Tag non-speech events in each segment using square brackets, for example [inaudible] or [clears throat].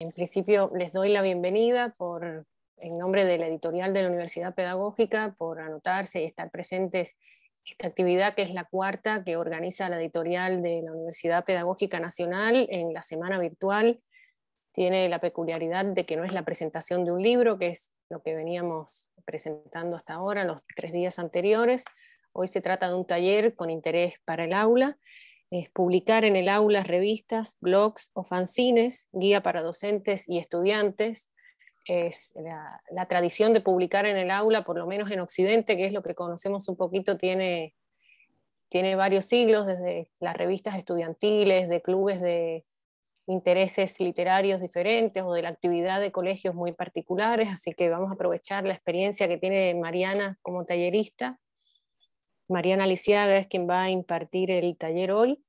En principio les doy la bienvenida por, en nombre de la editorial de la Universidad Pedagógica por anotarse y estar presentes esta actividad que es la cuarta que organiza la editorial de la Universidad Pedagógica Nacional en la semana virtual. Tiene la peculiaridad de que no es la presentación de un libro, que es lo que veníamos presentando hasta ahora, los tres días anteriores. Hoy se trata de un taller con interés para el aula es publicar en el aula revistas, blogs o fanzines, guía para docentes y estudiantes. Es la, tradición de publicar en el aula, por lo menos en Occidente, que es lo que conocemos un poquito, tiene, tiene varios siglos, desde las revistas estudiantiles, de clubes de intereses literarios diferentes o de la actividad de colegios muy particulares, así que vamos a aprovechar la experiencia que tiene Mariana como tallerista Mariana Lisiaga es quien va a impartir el taller hoy.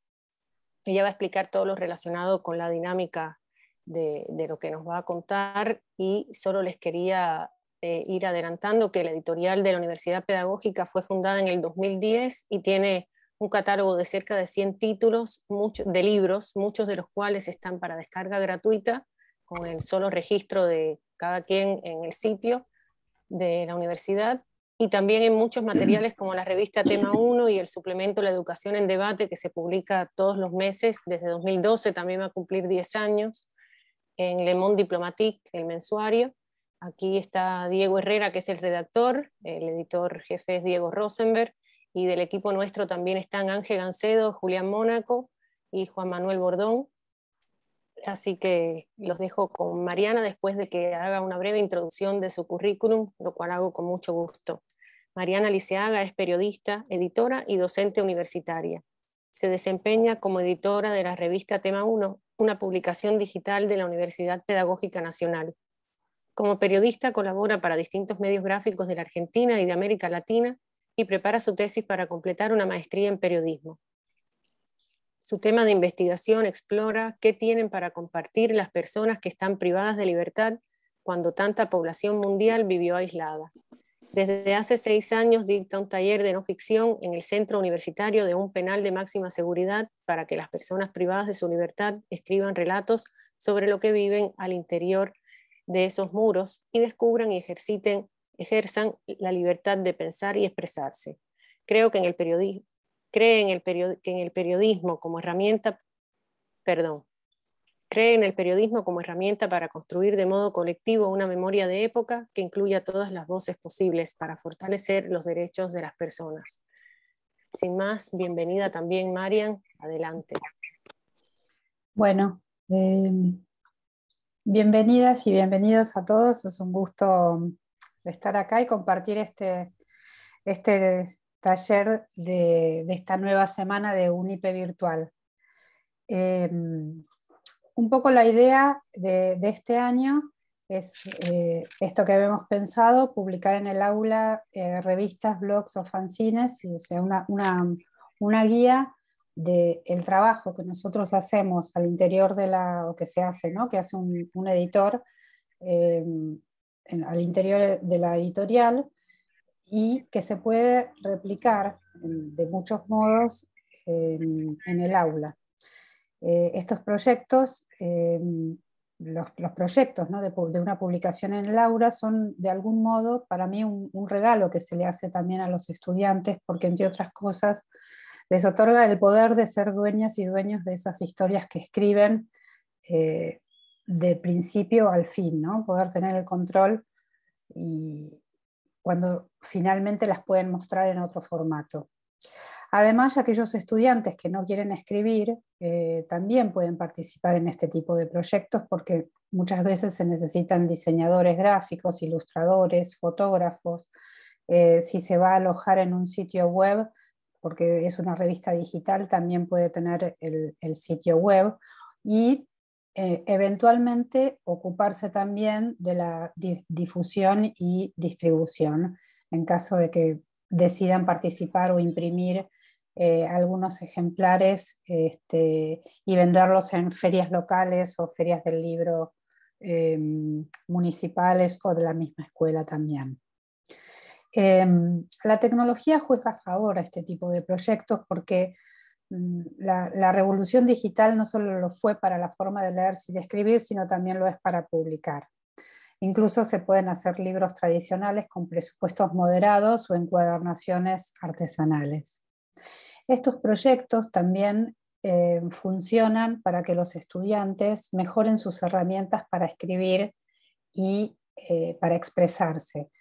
Ella va a explicar todo lo relacionado con la dinámica de, lo que nos va a contar y solo les quería eh, ir adelantando que la editorial de la Universidad Pedagógica fue fundada en el 2010 y tiene un catálogo de cerca de 100 títulos de libros, muchos de los cuales están para descarga gratuita con el solo registro de cada quien en el sitio de la universidad y también en muchos [clears throat] materiales como la revista Tema 1 y el suplemento La Educación en Debate que se publica todos los meses desde 2012, también va a cumplir 10 años, en Le Monde Diplomatique, el mensuario. Aquí está Diego Herrera, que es el redactor, el editor jefe es Diego Rosenberg, y del equipo nuestro también están Ángel Gancedo, Julián Mónaco y Juan Manuel Bordón. Así que los dejo con Mariana después de que haga una breve introducción de su currículum, lo cual hago con mucho gusto. Mariana Liceaga es periodista, editora y docente universitaria. Se desempeña como editora de la revista Tema 1, una publicación digital de la Universidad Pedagógica Nacional. Como periodista colabora para distintos medios gráficos de la Argentina y de América Latina y prepara su tesis para completar una maestría en periodismo. Su tema de investigación explora qué tienen para compartir las personas que están privadas de libertad cuando tanta población mundial vivió aislada. Desde hace seis años dicta un taller de no ficción en el centro universitario de un penal de máxima seguridad para que las personas privadas de su libertad escriban relatos sobre lo que viven al interior de esos muros y descubran y ejerciten, ejerzan la libertad de pensar y expresarse. Creo que en el periodismo, cree en el que en el periodismo como herramienta, perdón, Cree en el periodismo como herramienta para construir de modo colectivo una memoria de época que incluya todas las voces posibles para fortalecer los derechos de las personas. Sin más, bienvenida también, Marian. Adelante. Bueno, eh, bienvenidas y bienvenidos a todos. Es un gusto estar acá y compartir este, este taller de, esta nueva semana de UNIPE Virtual. Eh, un poco la idea de, este año es eh, esto que habíamos pensado, publicar en el aula eh, revistas, blogs o fanzines, o sea, una, guía del trabajo que nosotros hacemos al interior de la, o que se hace, ¿no? que hace un, editor em, al interior de la editorial y que se puede replicar em, de muchos modos em, en el aula. Eh, estos proyectos, eh, los, proyectos de, una publicación en Laura son de algún modo para mí un, regalo que se le hace también a los estudiantes, porque entre otras cosas les otorga el poder de ser dueñas y dueños de esas historias que escriben eh, de principio al fin, poder tener el control y cuando finalmente las pueden mostrar en otro formato. Además, aquellos estudiantes que no quieren escribir eh, también pueden participar en este tipo de proyectos porque muchas veces se necesitan diseñadores gráficos, ilustradores, fotógrafos. Eh, si se va a alojar en un sitio web, porque es una revista digital, también puede tener el, sitio web. Y eh, eventualmente ocuparse también de la difusión y distribución en caso de que decidan participar o imprimir eh, algunos ejemplares este, y venderlos en ferias locales o ferias del libro eh, municipales o de la misma escuela también. Eh, la tecnología juega a favor a este tipo de proyectos porque mm, la, revolución digital no solo lo fue para la forma de leer y de escribir, sino también lo es para publicar. Incluso se pueden hacer libros tradicionales con presupuestos moderados o encuadernaciones artesanales. Estos proyectos también eh, funcionan para que los estudiantes mejoren sus herramientas para escribir y eh, para expresarse,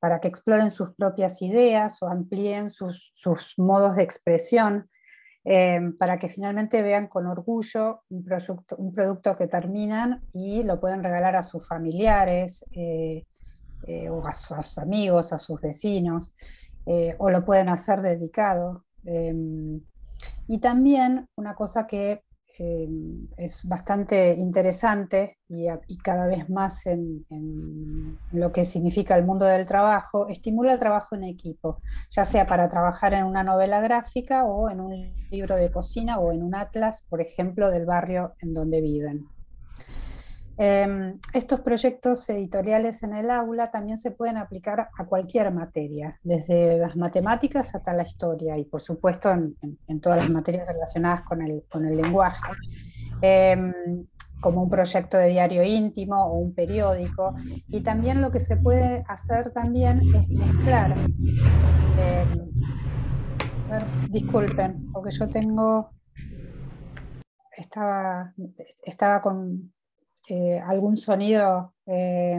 para que exploren sus propias ideas o amplíen sus, modos de expresión, eh, para que finalmente vean con orgullo un producto, un producto, que terminan y lo pueden regalar a sus familiares o a sus amigos, a sus vecinos, o lo pueden hacer dedicado Em, y también una cosa que em, es bastante interesante y, cada vez más en, lo que significa el mundo del trabajo, estimula el trabajo en equipo, ya sea para trabajar en una novela gráfica o en un libro de cocina o en un atlas, por ejemplo, del barrio en donde viven. Em, estos proyectos editoriales en el aula también se pueden aplicar a cualquier materia, desde las matemáticas hasta la historia y por supuesto en, todas las materias relacionadas con el, lenguaje. Em, como un proyecto de diario íntimo o un periódico. Y también lo que se puede hacer también es mezclar. Em, disculpen, porque yo tengo... Estaba, estaba con, eh, algún sonido eh,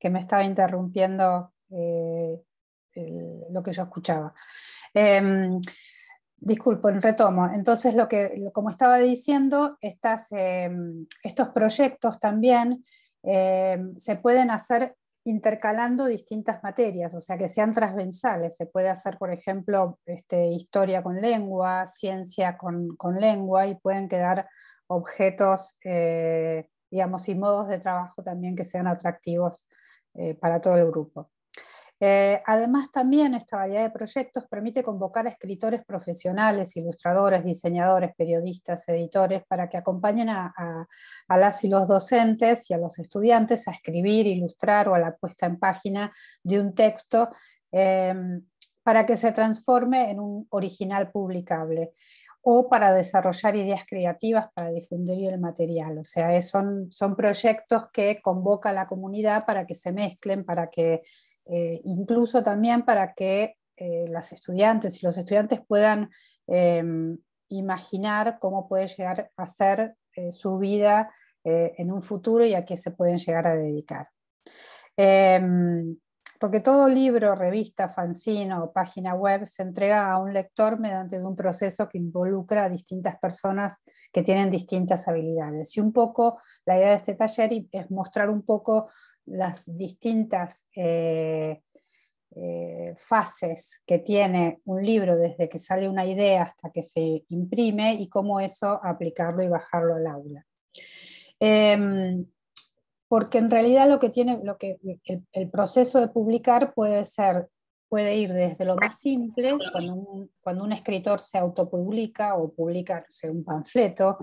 que me estaba interrumpiendo eh, lo que yo escuchaba. en retomo. Entonces, lo que, como estaba diciendo, estas, estos proyectos también se pueden hacer intercalando distintas materias, o sea, que sean transversales. Se puede hacer, por ejemplo, este, historia con lengua, ciencia con, lengua y pueden quedar objetos y modos de trabajo también que sean atractivos eh, para todo el grupo. Eh, además, también esta variedad de proyectos permite convocar a escritores profesionales, ilustradores, diseñadores, periodistas, editores, para que acompañen a, las y los docentes y a los estudiantes a escribir, ilustrar o a la puesta en página de un texto eh, para que se transforme en un original publicable o para desarrollar ideas creativas para difundir el material. O sea, son, son proyectos que convoca la comunidad para que se mezclen, para que eh, incluso también para que eh, las estudiantes y los estudiantes puedan em, imaginar cómo puede llegar a ser eh, su vida en un futuro y a qué se pueden llegar a dedicar. Em, porque todo libro, revista, fanzine o página web se entrega a un lector mediante un proceso que involucra a distintas personas que tienen distintas habilidades. Y un poco la idea de este taller es mostrar un poco las distintas eh, eh, fases que tiene un libro desde que sale una idea hasta que se imprime y cómo eso aplicarlo y bajarlo al aula. Em, porque en realidad lo que tiene, lo que el, proceso de publicar puede ser, puede ir desde lo más simple, cuando un, escritor se autopublica o publica, sé, un panfleto,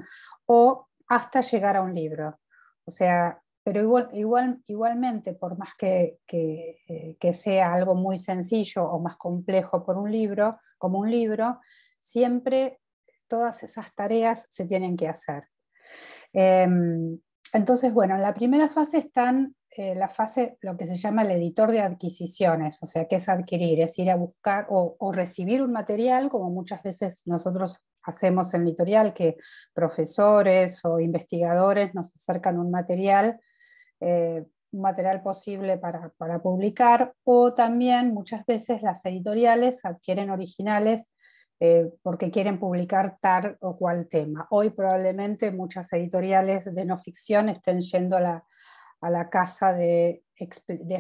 o hasta llegar a un libro. O sea, pero igual, igual, igualmente, por más que, eh, que, sea algo muy sencillo o más complejo por un libro, como un libro, siempre todas esas tareas se tienen que hacer. Em, entonces, bueno, en la primera fase están eh, la fase, lo que se llama el editor de adquisiciones, o sea, que es adquirir, es ir a buscar o, recibir un material, como muchas veces nosotros hacemos en editorial, que profesores o investigadores nos acercan un material, eh, un material posible para publicar, o también muchas veces las editoriales adquieren originales eh, porque quieren publicar tal o cual tema. Hoy probablemente muchas editoriales de no ficción estén yendo a la, casa de,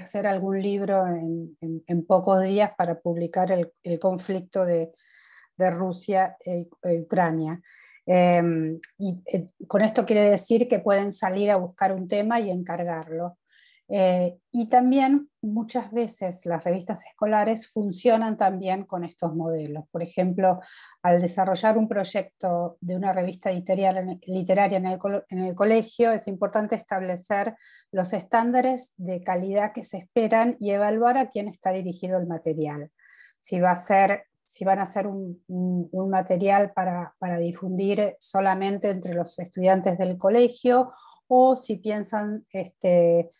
hacer algún libro en, pocos días para publicar el, conflicto de, Rusia e, e Ucrania. Em, y eh, con esto quiere decir que pueden salir a buscar un tema y encargarlo. Eh, y también muchas veces las revistas escolares funcionan también con estos modelos. Por ejemplo, al desarrollar un proyecto de una revista literaria en el, colegio, es importante establecer los estándares de calidad que se esperan y evaluar a quién está dirigido el material. Si va a ser si van a un, material para, para, difundir solamente entre los estudiantes del colegio o si piensan este,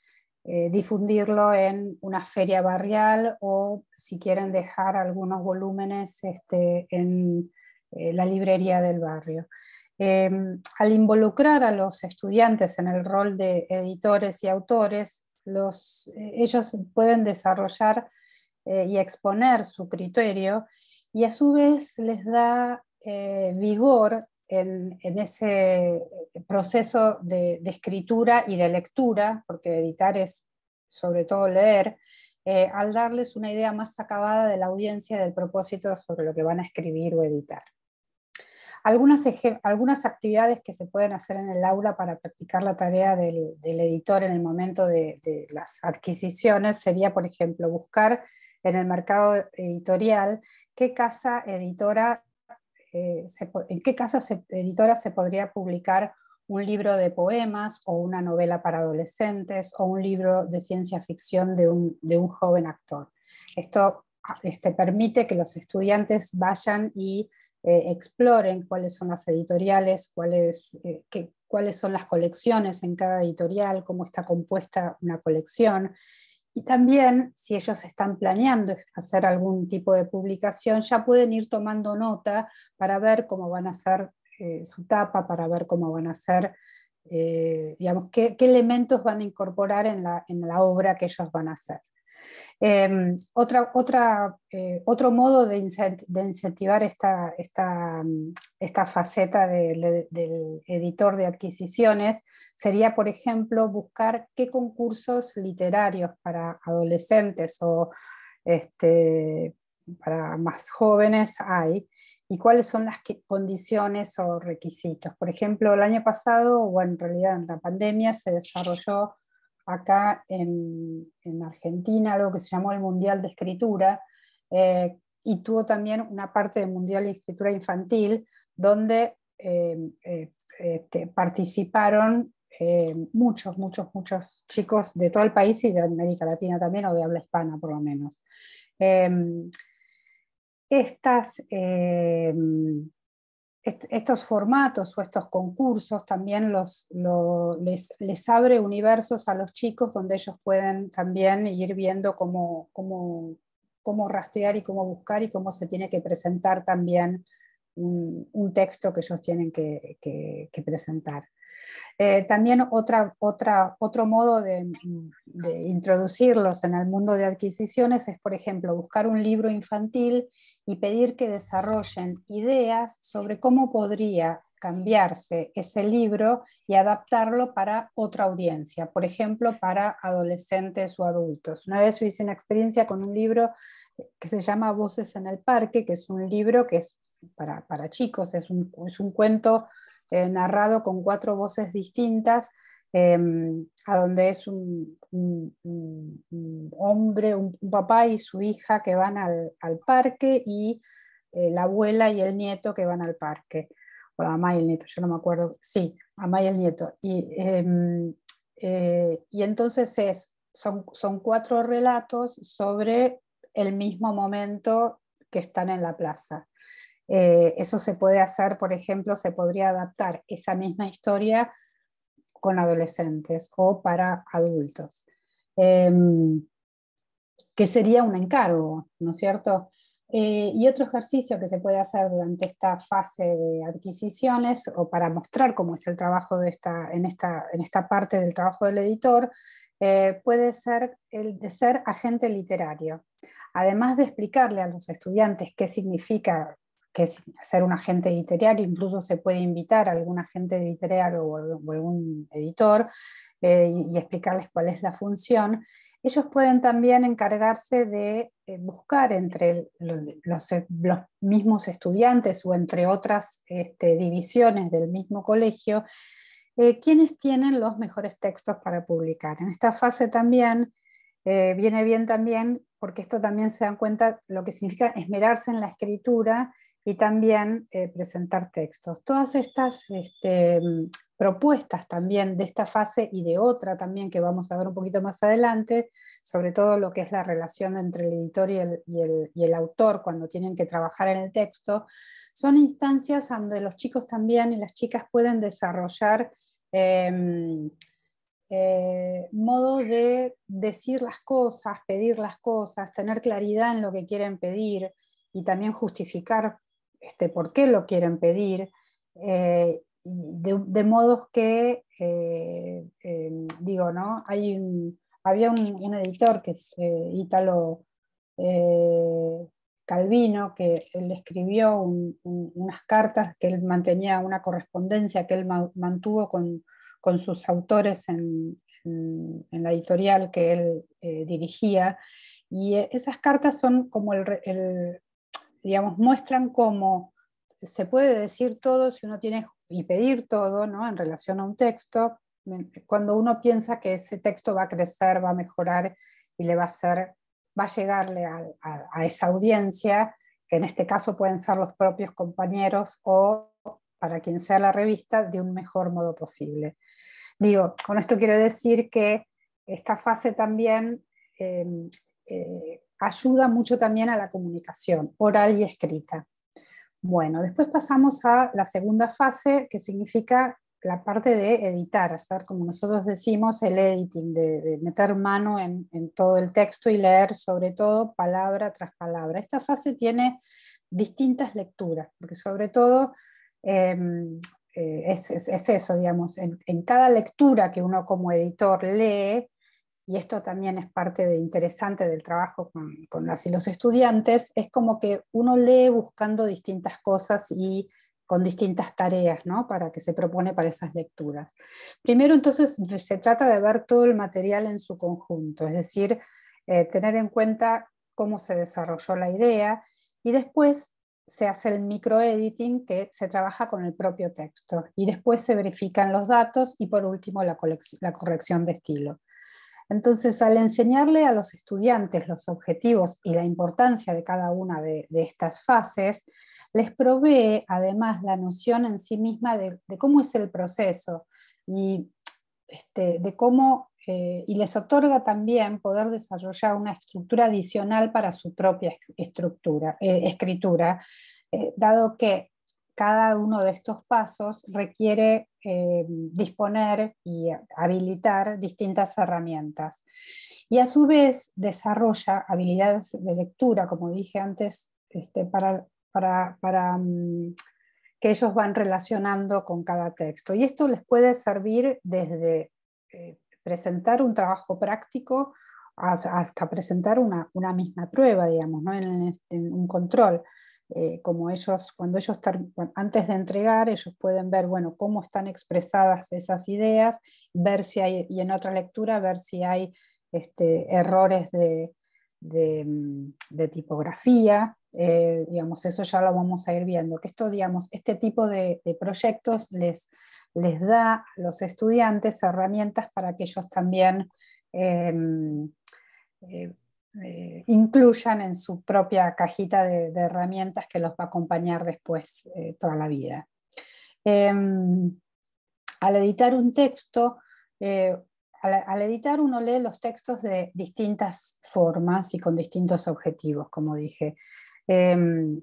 eh, difundirlo en una feria barrial o si quieren dejar algunos volúmenes este, en eh, la librería del barrio. Em, al involucrar a los estudiantes en el rol de editores y autores, eh, ellos pueden desarrollar y exponer su criterio y a su vez les da vigor en, ese eh, proceso de, escritura y de lectura, porque editar es sobre todo leer, eh, al darles una idea más acabada de la audiencia del propósito sobre lo que van a escribir o editar. Algunas, algunas actividades que se pueden hacer en el aula para practicar la tarea del, editor en el momento de las adquisiciones sería, por ejemplo, buscar en el mercado editorial qué casa editora eh, en qué casa editora se podría publicar un libro de poemas o una novela para adolescentes o un libro de ciencia ficción de un, joven actor. Esto ah, este, permite que los estudiantes vayan y eh, exploren cuáles son las editoriales, eh, cuáles son las colecciones en cada editorial, cómo está compuesta una colección, y también, si ellos están planeando hacer algún tipo de publicación, ya pueden ir tomando nota para ver cómo van a hacer eh, su tapa, para ver cómo van a hacer, eh, digamos, qué, qué, elementos van a incorporar en la obra que ellos van a hacer. Em, eh, otro modo de, incentivar esta, mm, faceta del editor de adquisiciones sería, por ejemplo, buscar qué concursos literarios para adolescentes o este, para más jóvenes hay y cuáles son las condiciones o requisitos. Por ejemplo, el año pasado, o en realidad en la pandemia, se desarrolló acá en, Argentina algo que se llamó el Mundial de Escritura eh, y tuvo también una parte del Mundial de Escritura Infantil donde eh, eh, este, participaron muchos, muchos, muchos chicos de todo el país y de América Latina también o de habla hispana por lo menos. Em, estas em, estos formatos o estos concursos también los, les, abre universos a los chicos donde ellos pueden también ir viendo cómo, cómo rastrear y cómo buscar y cómo se tiene que presentar también un, texto que ellos tienen que, presentar. Eh, también otra, otro modo de, de, introducirlos en el mundo de adquisiciones es, por ejemplo, buscar un libro infantil y pedir que desarrollen ideas sobre cómo podría cambiarse ese libro y adaptarlo para otra audiencia, por ejemplo, para adolescentes o adultos. Una vez hice una experiencia con un libro que se llama Voces en el Parque, que es un libro que es para, chicos, es un, cuento eh, narrado con cuatro voces distintas, em, a donde es un, hombre, un, papá y su hija que van al, parque y eh, la abuela y el nieto que van al parque, o la mamá y el nieto, yo no me acuerdo, sí, mamá y el nieto. Y, em, eh, entonces son cuatro relatos sobre el mismo momento que están en la plaza. Eh, eso se puede hacer, por ejemplo, se podría adaptar esa misma historia con adolescentes o para adultos, em, que sería un encargo, ¿no es cierto? Eh, y otro ejercicio que se puede hacer durante esta fase de adquisiciones o para mostrar cómo es el trabajo de esta, en, esta, en esta parte del trabajo del editor eh, puede ser el de ser agente literario. Además de explicarle a los estudiantes qué significa que es ser un agente editorial, incluso se puede invitar a algún agente editorial o, algún editor eh, y, explicarles cuál es la función. Ellos pueden también encargarse de eh, buscar entre los, mismos estudiantes o entre otras este, divisiones del mismo colegio, quiénes eh, quienes tienen los mejores textos para publicar. En esta fase también viene bien también porque esto también se dan cuenta lo que significa esmerarse en la escritura y también eh, presentar textos. Todas estas este, mm, propuestas también de esta fase y de otra también que vamos a ver un poquito más adelante, sobre todo lo que es la relación entre el editor y el, autor cuando tienen que trabajar en el texto, son instancias donde los chicos también y las chicas pueden desarrollar em, eh, modo de decir las cosas, pedir las cosas, tener claridad en lo que quieren pedir y también justificar este, por qué lo quieren pedir, eh, de, de, modos que, eh, em, digo, ¿no? Hay había un, editor que es Ítalo eh, Calvino, que él escribió unas cartas que él mantenía, una correspondencia que él mantuvo con, sus autores en, la editorial que él dirigía. Y esas cartas son como el, digamos, muestran cómo se puede decir todo si uno tiene y pedir todo ¿no? en relación a un texto, cuando uno piensa que ese texto va a crecer, va a mejorar y le va a ser va a llegarle a, esa audiencia, que en este caso pueden ser los propios compañeros o para quien sea la revista, de un mejor modo posible. Digo, con esto quiero decir que esta fase también em, eh, ayuda mucho también a la comunicación oral y escrita. Bueno, después pasamos a la segunda fase, que significa la parte de editar, hacer como nosotros decimos el editing, de, meter mano en, todo el texto y leer sobre todo palabra tras palabra. Esta fase tiene distintas lecturas, porque sobre todo em, eh, es, eso, digamos, en, cada lectura que uno como editor lee, y esto también es parte de interesante del trabajo con, las y los estudiantes, es como que uno lee buscando distintas cosas y con distintas tareas, ¿no? Para que se propone para esas lecturas. Primero, entonces, se trata de ver todo el material en su conjunto, es decir, eh, tener en cuenta cómo se desarrolló la idea y después se hace el microediting que se trabaja con el propio texto y después se verifican los datos y por último la corrección de estilo. Entonces, al enseñarle a los estudiantes los objetivos y la importancia de cada una de, estas fases, les provee además la noción en sí misma de, cómo es el proceso y este, de cómo eh, y les otorga también poder desarrollar una estructura adicional para su propia estructura, eh, escritura, eh, dado que cada uno de estos pasos requiere eh, disponer y habilitar distintas herramientas. Y a su vez desarrolla habilidades de lectura, como dije antes, este, para, mm, que ellos van relacionando con cada texto. Y esto les puede servir desde eh, presentar un trabajo práctico hasta presentar una, misma prueba, digamos, en un control. Eh, como ellos, cuando ellos antes de entregar, ellos pueden ver, bueno, cómo están expresadas esas ideas, ver si hay, y en otra lectura, ver si hay este, errores de, mm, tipografía, eh, digamos, eso ya lo vamos a ir viendo, que esto, digamos, este tipo de, proyectos les, les, da a los estudiantes herramientas para que ellos también eh, mm, eh eh, incluyan en su propia cajita de, herramientas que los va a acompañar después eh, toda la vida. Em, al editar un texto, eh, al, editar uno lee los textos de distintas formas y con distintos objetivos, como dije. Em,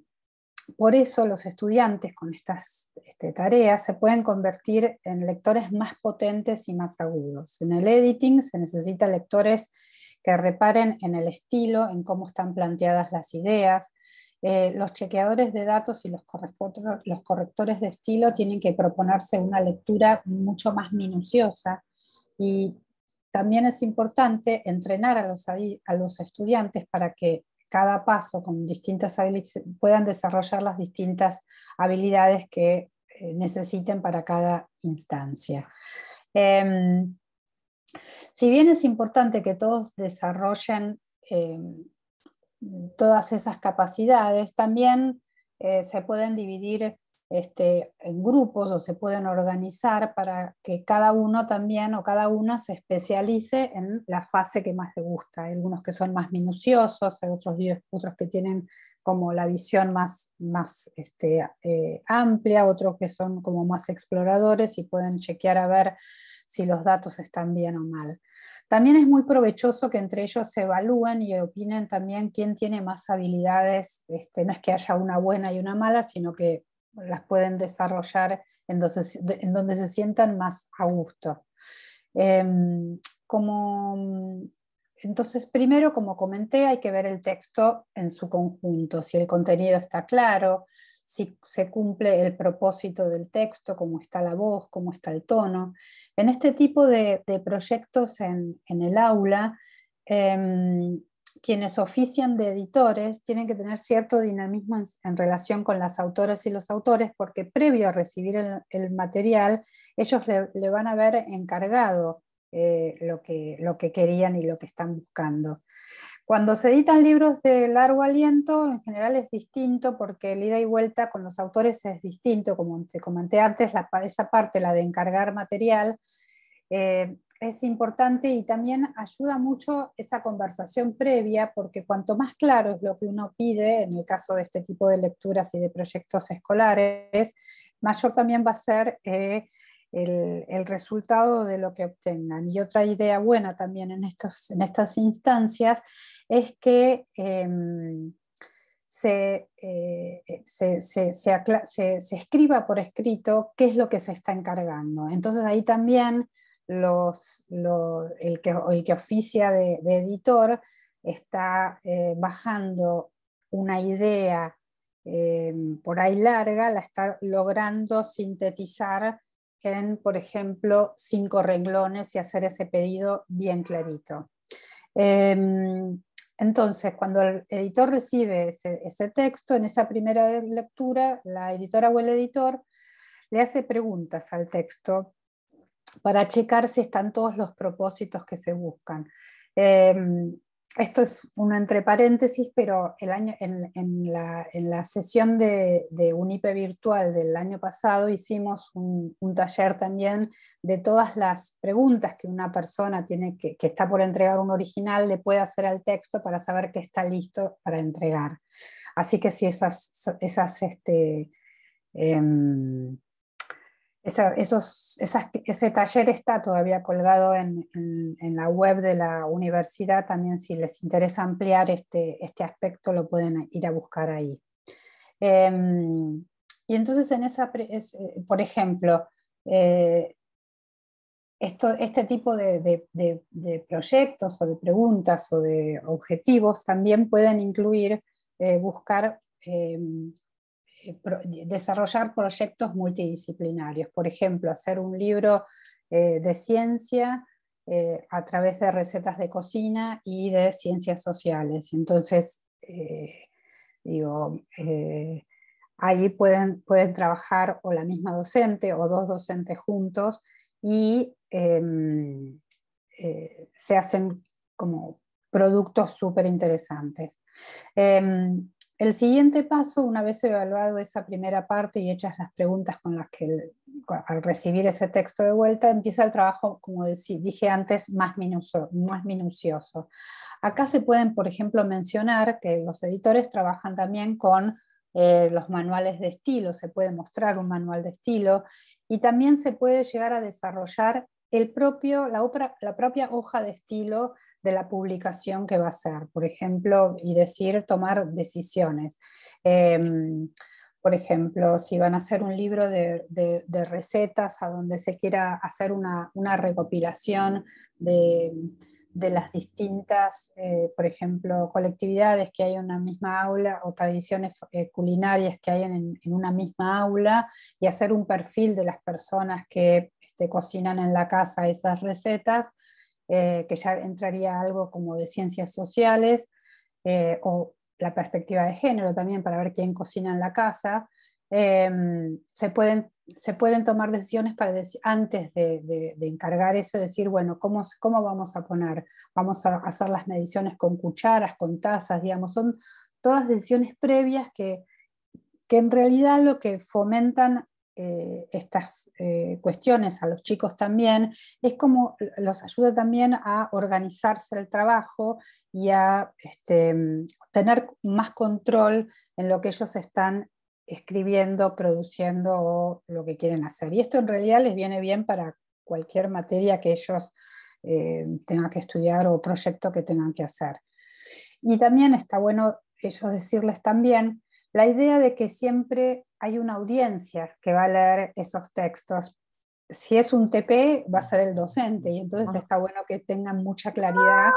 por eso los estudiantes con estas este, tareas se pueden convertir en lectores más potentes y más agudos. En el editing se necesitan lectores que reparen en el estilo, en cómo están planteadas las ideas. Eh, los chequeadores de datos y los, correctores de estilo tienen que proponerse una lectura mucho más minuciosa y también es importante entrenar a los, estudiantes para que cada paso con distintas habilidades puedan desarrollar las distintas habilidades que eh, necesiten para cada instancia. Em, si bien es importante que todos desarrollen eh, todas esas capacidades, también eh, se pueden dividir este, en grupos o se pueden organizar para que cada uno también o cada una se especialice en la fase que más le gusta. Hay algunos que son más minuciosos, hay otros, que tienen como la visión más, este, eh, amplia, otros que son como más exploradores y pueden chequear a ver si los datos están bien o mal. También es muy provechoso que entre ellos se evalúen y opinen también quién tiene más habilidades. Este, no es que haya una buena y una mala, sino que las pueden desarrollar en donde, se, sientan más a gusto. Em, como, entonces, primero, como comenté, hay que ver el texto en su conjunto, si el contenido está claro, si se cumple el propósito del texto, cómo está la voz, cómo está el tono. En este tipo de, proyectos en, el aula, em, quienes ofician de editores tienen que tener cierto dinamismo en, relación con las autoras y los autores, porque previo a recibir el, material, ellos le, van a ver encargado eh, lo, que, lo que querían y lo que están buscando. Cuando se editan libros de largo aliento, en general es distinto porque el ida y vuelta con los autores es distinto, como te comenté antes, la, esa parte, la de encargar material, eh, es importante y también ayuda mucho esa conversación previa, porque cuanto más claro es lo que uno pide, en el caso de este tipo de lecturas y de proyectos escolares, mayor también va a ser eh, el, resultado de lo que obtengan. Y otra idea buena también en, estas instancias es que em, eh, se, escriba por escrito qué es lo que se está encargando. Entonces ahí también el, que, oficia de, editor está eh, bajando una idea em, por ahí larga, la está logrando sintetizar en, por ejemplo, cinco renglones y hacer ese pedido bien clarito. Em, entonces, cuando el editor recibe ese, texto, en esa primera lectura, la editora o el editor le hace preguntas al texto para checar si están todos los propósitos que se buscan. Em, esto es uno entre paréntesis, pero el año, en, la, sesión de, de UNIPE virtual del año pasado hicimos un, taller también de todas las preguntas que una persona tiene que, está por entregar un original le puede hacer al texto para saber que está listo para entregar. Así que si esas, esas este, em, ese taller está todavía colgado en, la web de la universidad, también si les interesa ampliar este, este aspecto lo pueden ir a buscar ahí. Em, y entonces, en esa, eh, por ejemplo, eh, este tipo de, proyectos o de preguntas o de objetivos también pueden incluir eh, buscar em, eh, desarrollar proyectos multidisciplinarios, por ejemplo, hacer un libro eh, de ciencia eh, a través de recetas de cocina y de ciencias sociales. Entonces, digo, allí pueden, pueden trabajar o la misma docente o dos docentes juntos y em, se hacen como productos súper interesantes. Em, el siguiente paso, una vez evaluado esa primera parte y hechas las preguntas con las que al recibir ese texto de vuelta, empieza el trabajo, como dije antes, más, minucioso. Acá se pueden, por ejemplo, mencionar que los editores trabajan también con eh, los manuales de estilo, se puede mostrar un manual de estilo y también se puede llegar a desarrollar el propio, la propia hoja de estilo de la publicación que va a ser, por ejemplo, y decir, tomar decisiones. Em, por ejemplo, si van a hacer un libro de, recetas a donde se quiera hacer una, recopilación de, las distintas, eh, por ejemplo, colectividades que hay en una misma aula o tradiciones eh, culinarias que hay en, una misma aula y hacer un perfil de las personas que este, cocinan en la casa esas recetas, eh, que ya entraría algo como de ciencias sociales eh, o la perspectiva de género también para ver quién cocina en la casa. Em, se, pueden, se pueden tomar decisiones para antes de, encargar eso, decir, bueno, ¿cómo, ¿cómo vamos a poner? ¿Vamos a hacer las mediciones con cucharas, con tazas? Digamos, son todas decisiones previas que, que en realidad lo que fomentan eh, estas eh, cuestiones a los chicos también, es como los ayuda también a organizarse el trabajo y a este, mm, tener más control en lo que ellos están escribiendo, produciendo o lo que quieren hacer. Y esto en realidad les viene bien para cualquier materia que ellos eh, tengan que estudiar o proyecto que tengan que hacer. Y también está bueno ellos decirles también la idea de que siempre hay una audiencia que va a leer esos textos. Si es un TP, va a ser el docente y entonces ah. está bueno que tengan mucha claridad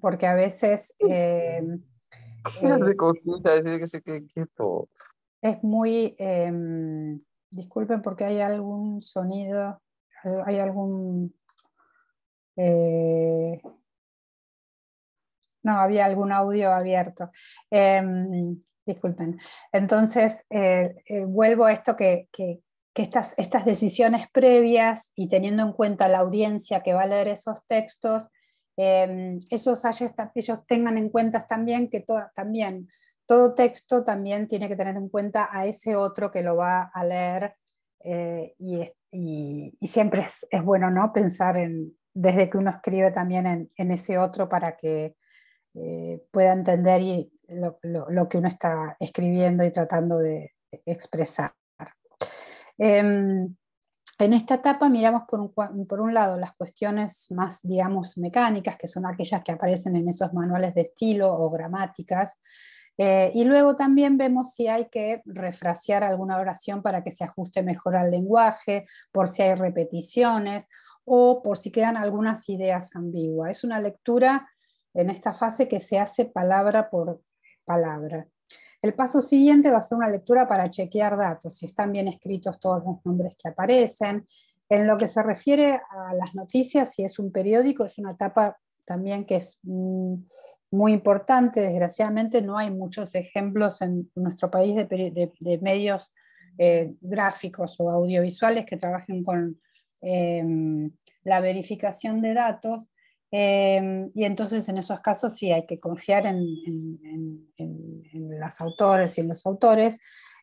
porque, a veces... es muy... Em, disculpen porque hay algún sonido, hay algún... Eh, no, había algún audio abierto. Em, disculpen. Entonces, eh, eh, vuelvo a esto que, estas, estas, decisiones previas y teniendo en cuenta la audiencia que va a leer esos textos, eh, que ellos tengan en cuenta también que también, todo texto también tiene que tener en cuenta a ese otro que lo va a leer eh, y, siempre es, bueno ¿no? pensar en, desde que uno escribe también en ese otro para que pueda entender y, lo, que uno está escribiendo y tratando de expresar. Em, en esta etapa miramos por un, lado las cuestiones más, digamos, mecánicas, que son aquellas que aparecen en esos manuales de estilo o gramáticas, eh, y luego también vemos si hay que refrasear alguna oración para que se ajuste mejor al lenguaje, por si hay repeticiones o por si quedan algunas ideas ambiguas. Es una lectura en esta fase que se hace palabra por palabra. El paso siguiente va a ser una lectura para chequear datos, si están bien escritos todos los nombres que aparecen. En lo que se refiere a las noticias, si es un periódico, es una etapa también que es mm, muy importante. Desgraciadamente no hay muchos ejemplos en nuestro país de, medios eh, gráficos o audiovisuales que trabajen con em, la verificación de datos, Em, y entonces en esos casos sí hay que confiar en, en, las autores y en los autores,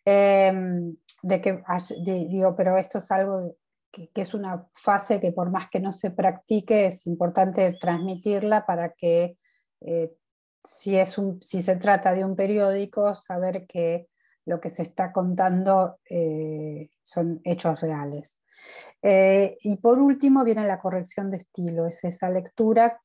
em, de que, digo, pero esto es algo que, es una fase que por más que no se practique, es importante transmitirla para que eh, si, si se trata de un periódico, saber que lo que se está contando eh, son hechos reales. Eh, y por último viene la corrección de estilo, es esa lectura.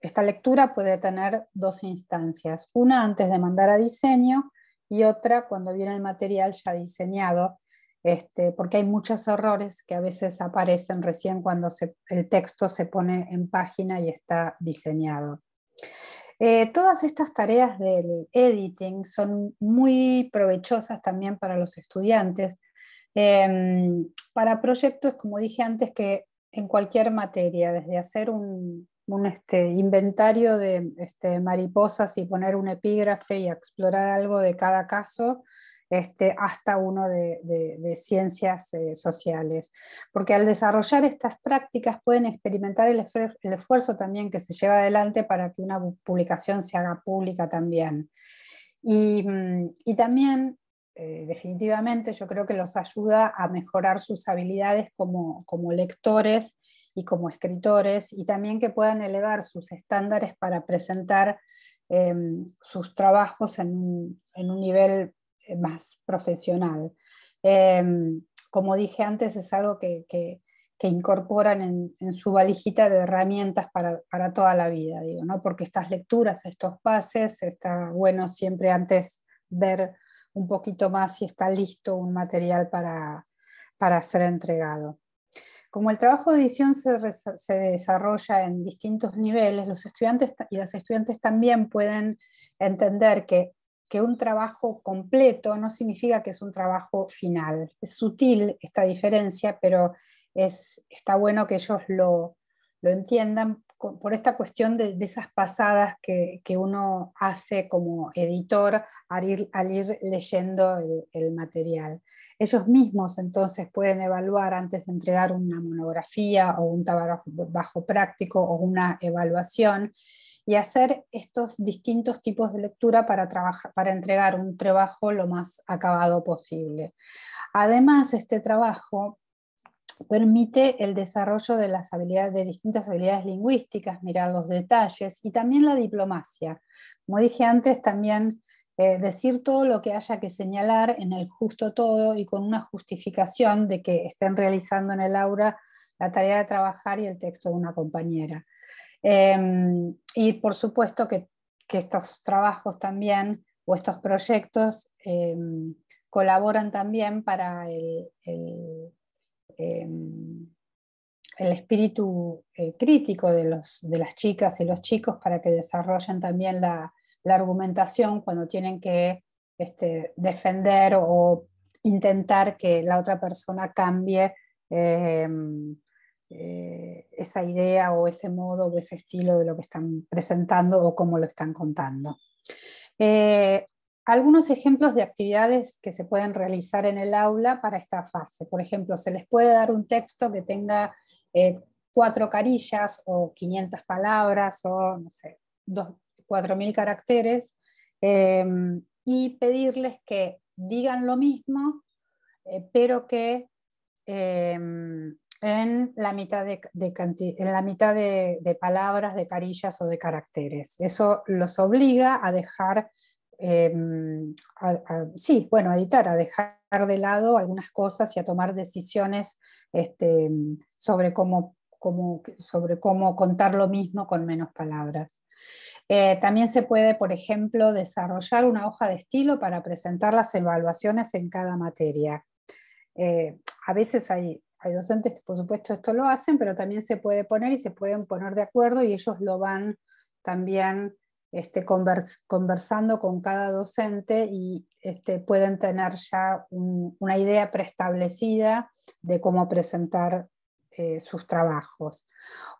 Esta lectura puede tener dos instancias, una antes de mandar a diseño y otra cuando viene el material ya diseñado, este, porque hay muchos errores que a veces aparecen recién cuando el texto se pone en página y está diseñado. Eh, todas estas tareas del editing son muy provechosas también para los estudiantes, Em, para proyectos, como dije antes, que en cualquier materia, desde hacer un, este, inventario de este, mariposas y poner un epígrafe y explorar algo de cada caso, este, hasta uno de, ciencias eh, sociales. Porque al desarrollar estas prácticas pueden experimentar el, esfuerzo también que se lleva adelante para que una publicación se haga pública también. y mm, también eh, definitivamente yo creo que los ayuda a mejorar sus habilidades como, lectores y como escritores y también que puedan elevar sus estándares para presentar em, sus trabajos en un, nivel eh, más profesional. Em, como dije antes, es algo que, incorporan en, su valijita de herramientas para, toda la vida, ¿no? porque estas lecturas, estos pases, está bueno siempre antes ver un poquito más si está listo un material para, ser entregado. Como el trabajo de edición se, desarrolla en distintos niveles, los estudiantes y las estudiantes también pueden entender que, que un trabajo completo no significa que es un trabajo final. Es sutil esta diferencia, pero es, está bueno que ellos lo, lo entiendan por esta cuestión de, esas pasadas que, uno hace como editor al ir, al ir leyendo el, material. Ellos mismos entonces pueden evaluar antes de entregar una monografía o un trabajo práctico o una evaluación y hacer estos distintos tipos de lectura para, para entregar un trabajo lo más acabado posible. Además, este trabajo permite el desarrollo de, las habilidades, de distintas habilidades lingüísticas, mirar los detalles y también la diplomacia. Como dije antes, también eh, decir todo lo que haya que señalar en el justo todo y con una justificación de que estén realizando en el aura la tarea de trabajar y el texto de una compañera. Em, y por supuesto que, estos trabajos también o estos proyectos em, colaboran también para el Em, el espíritu eh, crítico de, las chicas y los chicos para que desarrollen también la, argumentación cuando tienen que este, defender o intentar que la otra persona cambie em, eh, esa idea o ese modo o ese estilo de lo que están presentando o cómo lo están contando. Eh, algunos ejemplos de actividades que se pueden realizar en el aula para esta fase. Por ejemplo, se les puede dar un texto que tenga eh, cuatro carillas o 500 palabras o, no sé, 4.000 caracteres eh, y pedirles que digan lo mismo, eh, pero que en la mitad, de palabras, de carillas o de caracteres. Eso los obliga a dejar Em, sí, bueno, a editar, a dejar de lado algunas cosas y a tomar decisiones este, sobre, cómo, sobre contar lo mismo con menos palabras. Eh, también se puede, por ejemplo, desarrollar una hoja de estilo para presentar las evaluaciones en cada materia. Eh, a veces hay, hay docentes que, por supuesto, esto lo hacen, pero también se puede poner y se pueden poner de acuerdo y ellos lo van también este, conversando con cada docente y este, pueden tener ya una idea preestablecida de cómo presentar eh, sus trabajos.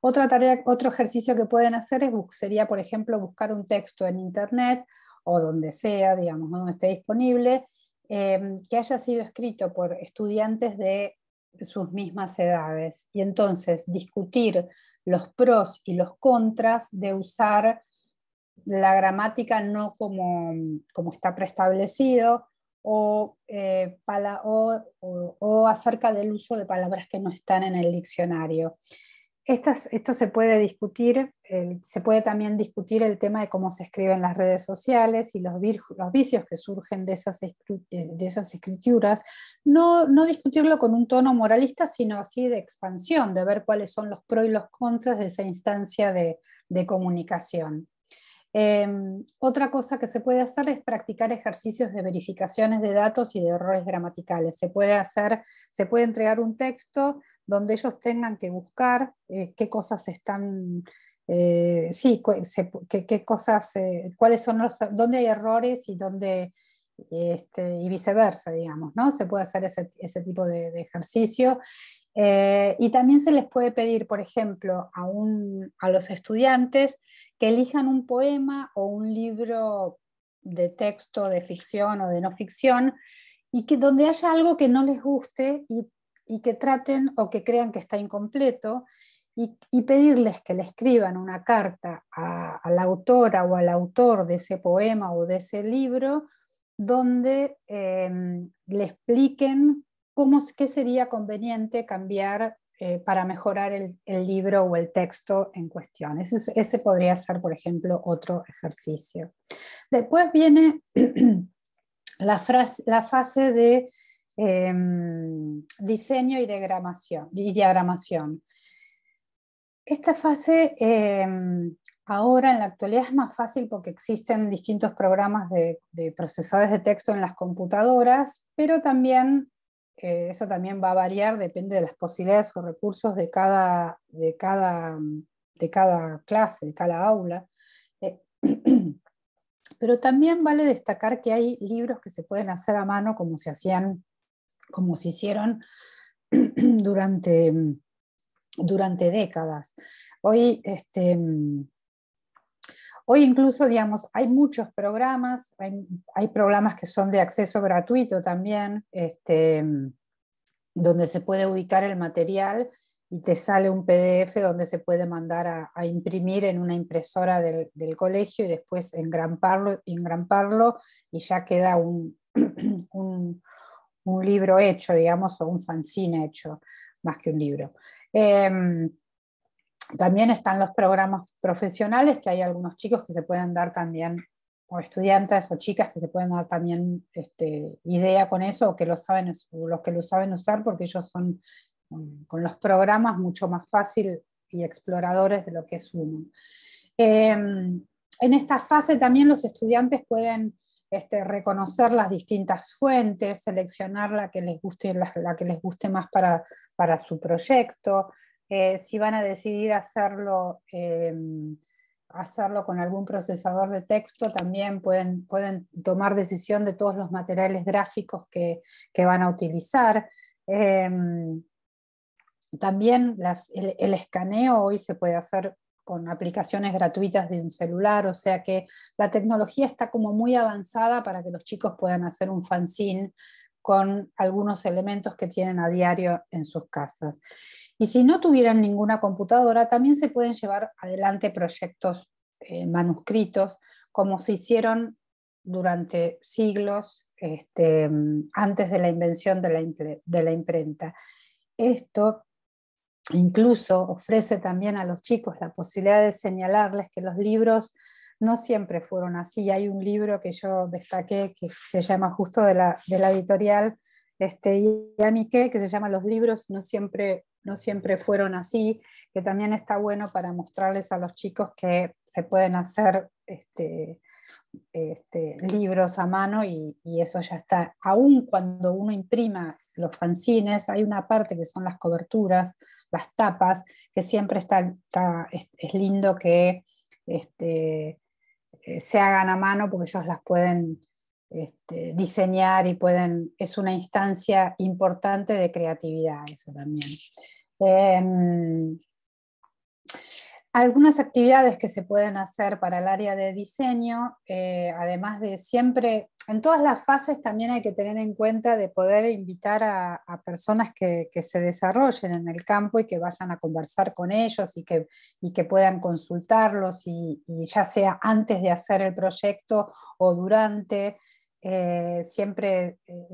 Otra tarea, otro ejercicio que pueden hacer es, sería, por ejemplo, buscar un texto en Internet o donde sea, digamos, donde esté disponible, em, que haya sido escrito por estudiantes de sus mismas edades. Y entonces discutir los pros y los contras de usar la gramática no como, como está preestablecido eh, o, o, o, acerca del uso de palabras que no están en el diccionario. Estas, esto se puede discutir, se puede también discutir el tema de cómo se escriben las redes sociales y los, los vicios que surgen eh, de esas, escrituras. No, no, discutirlo con un tono moralista, sino así de expansión, de ver cuáles son los pros y los contras de esa instancia de comunicación. Em, otra cosa que se puede hacer es practicar ejercicios de verificaciones de datos y de errores gramaticales. Se puede hacer, se puede entregar un texto donde ellos tengan que buscar eh, qué cosas están, eh, sí, qué, cosas, eh, cuáles son los, dónde hay errores y dónde este, y viceversa, digamos, ¿no? Se puede hacer ese, tipo de, ejercicio. y también se les puede pedir, por ejemplo, a los estudiantes que elijan un poema o un libro de texto, de ficción o de no ficción, y que donde haya algo que no les guste y, que traten o que crean que está incompleto, y, pedirles que le escriban una carta a, la autora o al autor de ese poema o de ese libro, donde em, le expliquen cómo, qué sería conveniente cambiar eh, para mejorar el, libro o el texto en cuestión. Ese, podría ser, por ejemplo, otro ejercicio. Después viene [clears throat] la, fase de em, diseño y diagramación. Esta fase em, ahora en la actualidad es más fácil porque existen distintos programas de procesadores de texto en las computadoras, pero también eh, eso también va a variar, depende de las posibilidades o recursos de cada, de cada, mm, de cada clase, de cada aula. Eh, [clears throat] pero también vale destacar que hay libros que se pueden hacer a mano como se hacían, como se hicieron [clears throat] durante, mm, durante décadas. Hoy este, mm, Hoy incluso, digamos, hay muchos programas, hay, programas que son de acceso gratuito también, este, donde se puede ubicar el material y te sale un PDF donde se puede mandar a, imprimir en una impresora del, colegio y después engramparlo, engramparlo y ya queda [clears throat] un, un, libro hecho, digamos, o un fanzine hecho, más que un libro. Em, también están los programas profesionales, que hay algunos chicos que se pueden dar también, o estudiantes o chicas que se pueden dar también este, idea con eso, o que lo saben, los que lo saben usar, porque ellos son con los programas mucho más fácil y exploradores de lo que es uno. Em, en esta fase también los estudiantes pueden este, reconocer las distintas fuentes, seleccionar la que les guste, la, que les guste más para, para su proyecto. Eh, si van a decidir hacerlo, em, hacerlo con algún procesador de texto, también pueden, pueden tomar decisión de todos los materiales gráficos que, van a utilizar. Em, también el, el escaneo hoy se puede hacer con aplicaciones gratuitas de un celular, o sea que la tecnología está como muy avanzada para que los chicos puedan hacer un fanzine con algunos elementos que tienen a diario en sus casas. Y si no tuvieran ninguna computadora, también se pueden llevar adelante proyectos eh, manuscritos, como se hicieron durante siglos este, antes de la invención de la, imprenta. Esto incluso ofrece también a los chicos la posibilidad de señalarles que los libros no siempre fueron así. Hay un libro que yo destaqué que se llama justo de la, editorial este, que se llama Los libros no siempre no siempre fueron así, que también está bueno para mostrarles a los chicos que se pueden hacer este, este, libros a mano y, eso ya está. Aún cuando uno imprima los fanzines, hay una parte que son las coberturas, las tapas, que siempre está, es, lindo que este, eh, se hagan a mano porque ellos las pueden diseñar y pueden, es una instancia importante de creatividad eso también. Em, algunas actividades que se pueden hacer para el área de diseño, eh, además de siempre, en todas las fases también hay que tener en cuenta de poder invitar a, personas que, se desarrollen en el campo y que vayan a conversar con ellos y que, que puedan consultarlos y, ya sea antes de hacer el proyecto o durante, eh, siempre eh,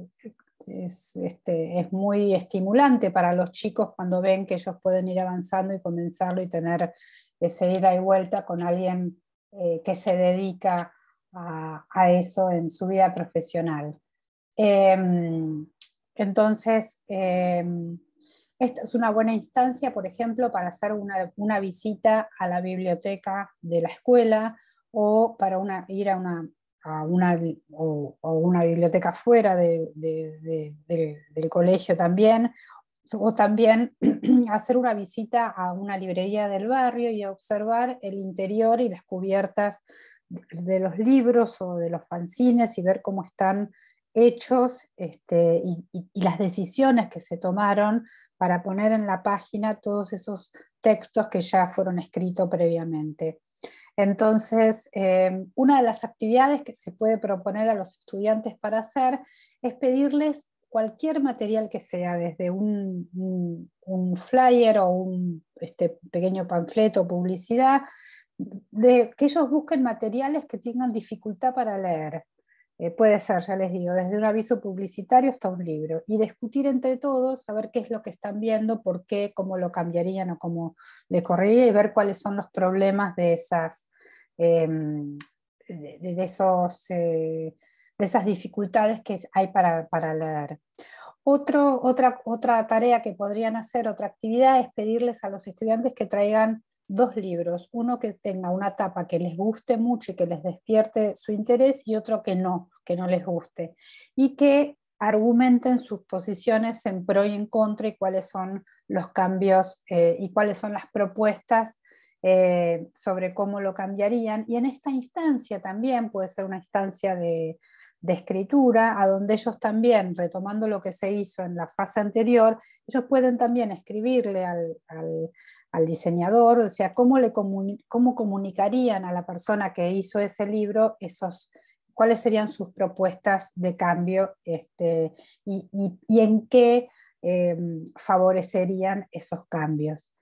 es, este, es muy estimulante para los chicos cuando ven que ellos pueden ir avanzando y comenzarlo y tener esa ida y vuelta con alguien eh, que se dedica a, eso en su vida profesional. Em, entonces, em, esta es una buena instancia, por ejemplo, para hacer una, una visita a la biblioteca de la escuela o para una, ir a una a una, o, una biblioteca fuera del, colegio también, o también [clears throat] hacer una visita a una librería del barrio y observar el interior y las cubiertas de, los libros o de los fanzines y ver cómo están hechos este, y las decisiones que se tomaron para poner en la página todos esos textos que ya fueron escritos previamente. Entonces, eh, una de las actividades que se puede proponer a los estudiantes para hacer es pedirles cualquier material que sea, desde un, flyer o un este, pequeño panfleto, o publicidad, de que ellos busquen materiales que tengan dificultad para leer. Eh, puede ser, ya les digo, desde un aviso publicitario hasta un libro, y discutir entre todos, saber qué es lo que están viendo, por qué, cómo lo cambiarían o cómo le correría, y ver cuáles son los problemas de esas, em, esos, eh, de esas dificultades que hay para, leer. otra, otra tarea que podrían hacer, otra actividad, es pedirles a los estudiantes que traigan dos libros, uno que tenga una tapa que les guste mucho y que les despierte su interés y otro que no, que no les guste, y que argumenten sus posiciones en pro y en contra y cuáles son los cambios eh, y cuáles son las propuestas eh, sobre cómo lo cambiarían. Y en esta instancia también puede ser una instancia de, escritura, a donde ellos también, retomando lo que se hizo en la fase anterior, ellos pueden también escribirle al, al diseñador, o sea, cómo, le cómo comunicarían a la persona que hizo ese libro esos, cuáles serían sus propuestas de cambio este, y, en qué em, favorecerían esos cambios.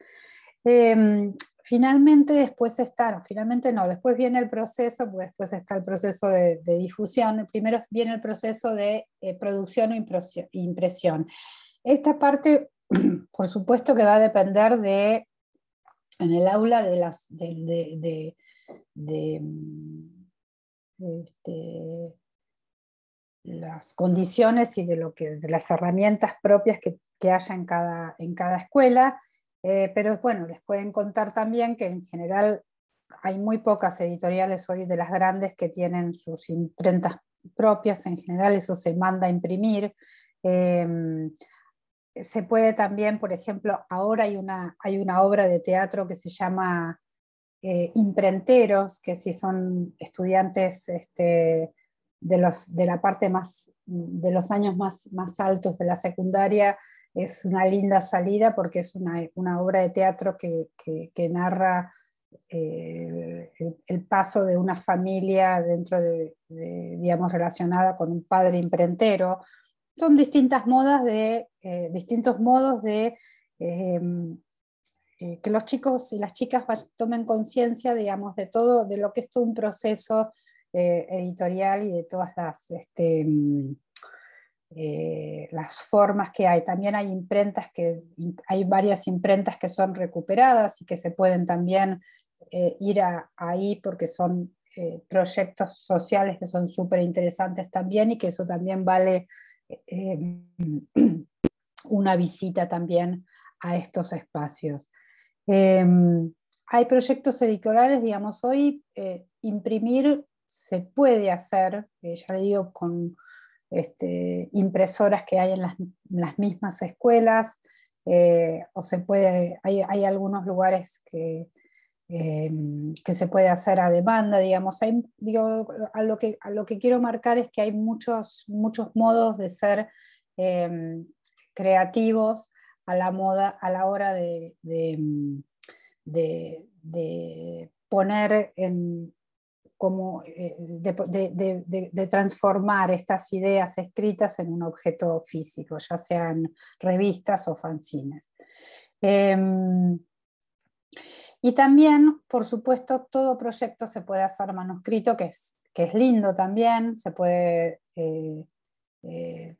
Em, finalmente después está, finalmente no, después viene el proceso, pues después está el proceso de, difusión, primero viene el proceso de eh, producción o impresión. Esta parte, [clears throat] por supuesto que va a depender de en el aula de las, mm, este, las condiciones y de, lo que, las herramientas propias que, haya en cada, en cada escuela. Eh, pero bueno, les pueden contar también que en general hay muy pocas editoriales hoy de las grandes que tienen sus imprentas propias, en general eso se manda a imprimir. Eh, eh, se puede también, por ejemplo, ahora hay una, obra de teatro que se llama eh, Imprenteros, que si son estudiantes este, de, los, de la parte más, de los años más, altos de la secundaria, es una linda salida porque es una, obra de teatro que, narra eh, el, paso de una familia dentro digamos, relacionada con un padre imprentero, son distintas modas de, eh, distintos modos de eh, eh, que los chicos y las chicas tomen conciencia, digamos, de todo, de lo que es todo un proceso editorial y de todas las, este, mm, las formas que hay. También hay imprentas que, hay varias imprentas que son recuperadas y que se pueden también ir ahí porque son proyectos sociales que son súper interesantes también y que eso también vale Em, [clears throat] una visita también a estos espacios. Em, hay proyectos editoriales, digamos, hoy eh, imprimir se puede hacer, eh, ya le digo, con este, impresoras que hay en las, mismas escuelas, eh, o se puede, hay algunos lugares que, Em, que se puede hacer a demanda, digamos. a, lo que, lo que quiero marcar es que hay muchos, muchos modos de ser em, creativos a la, moda, a la hora de, de, em, poner en, como eh, de, transformar estas ideas escritas en un objeto físico, ya sean revistas o fanzines. Y también, por supuesto, todo proyecto se puede hacer manuscrito, que es, lindo también, se puede, eh, eh,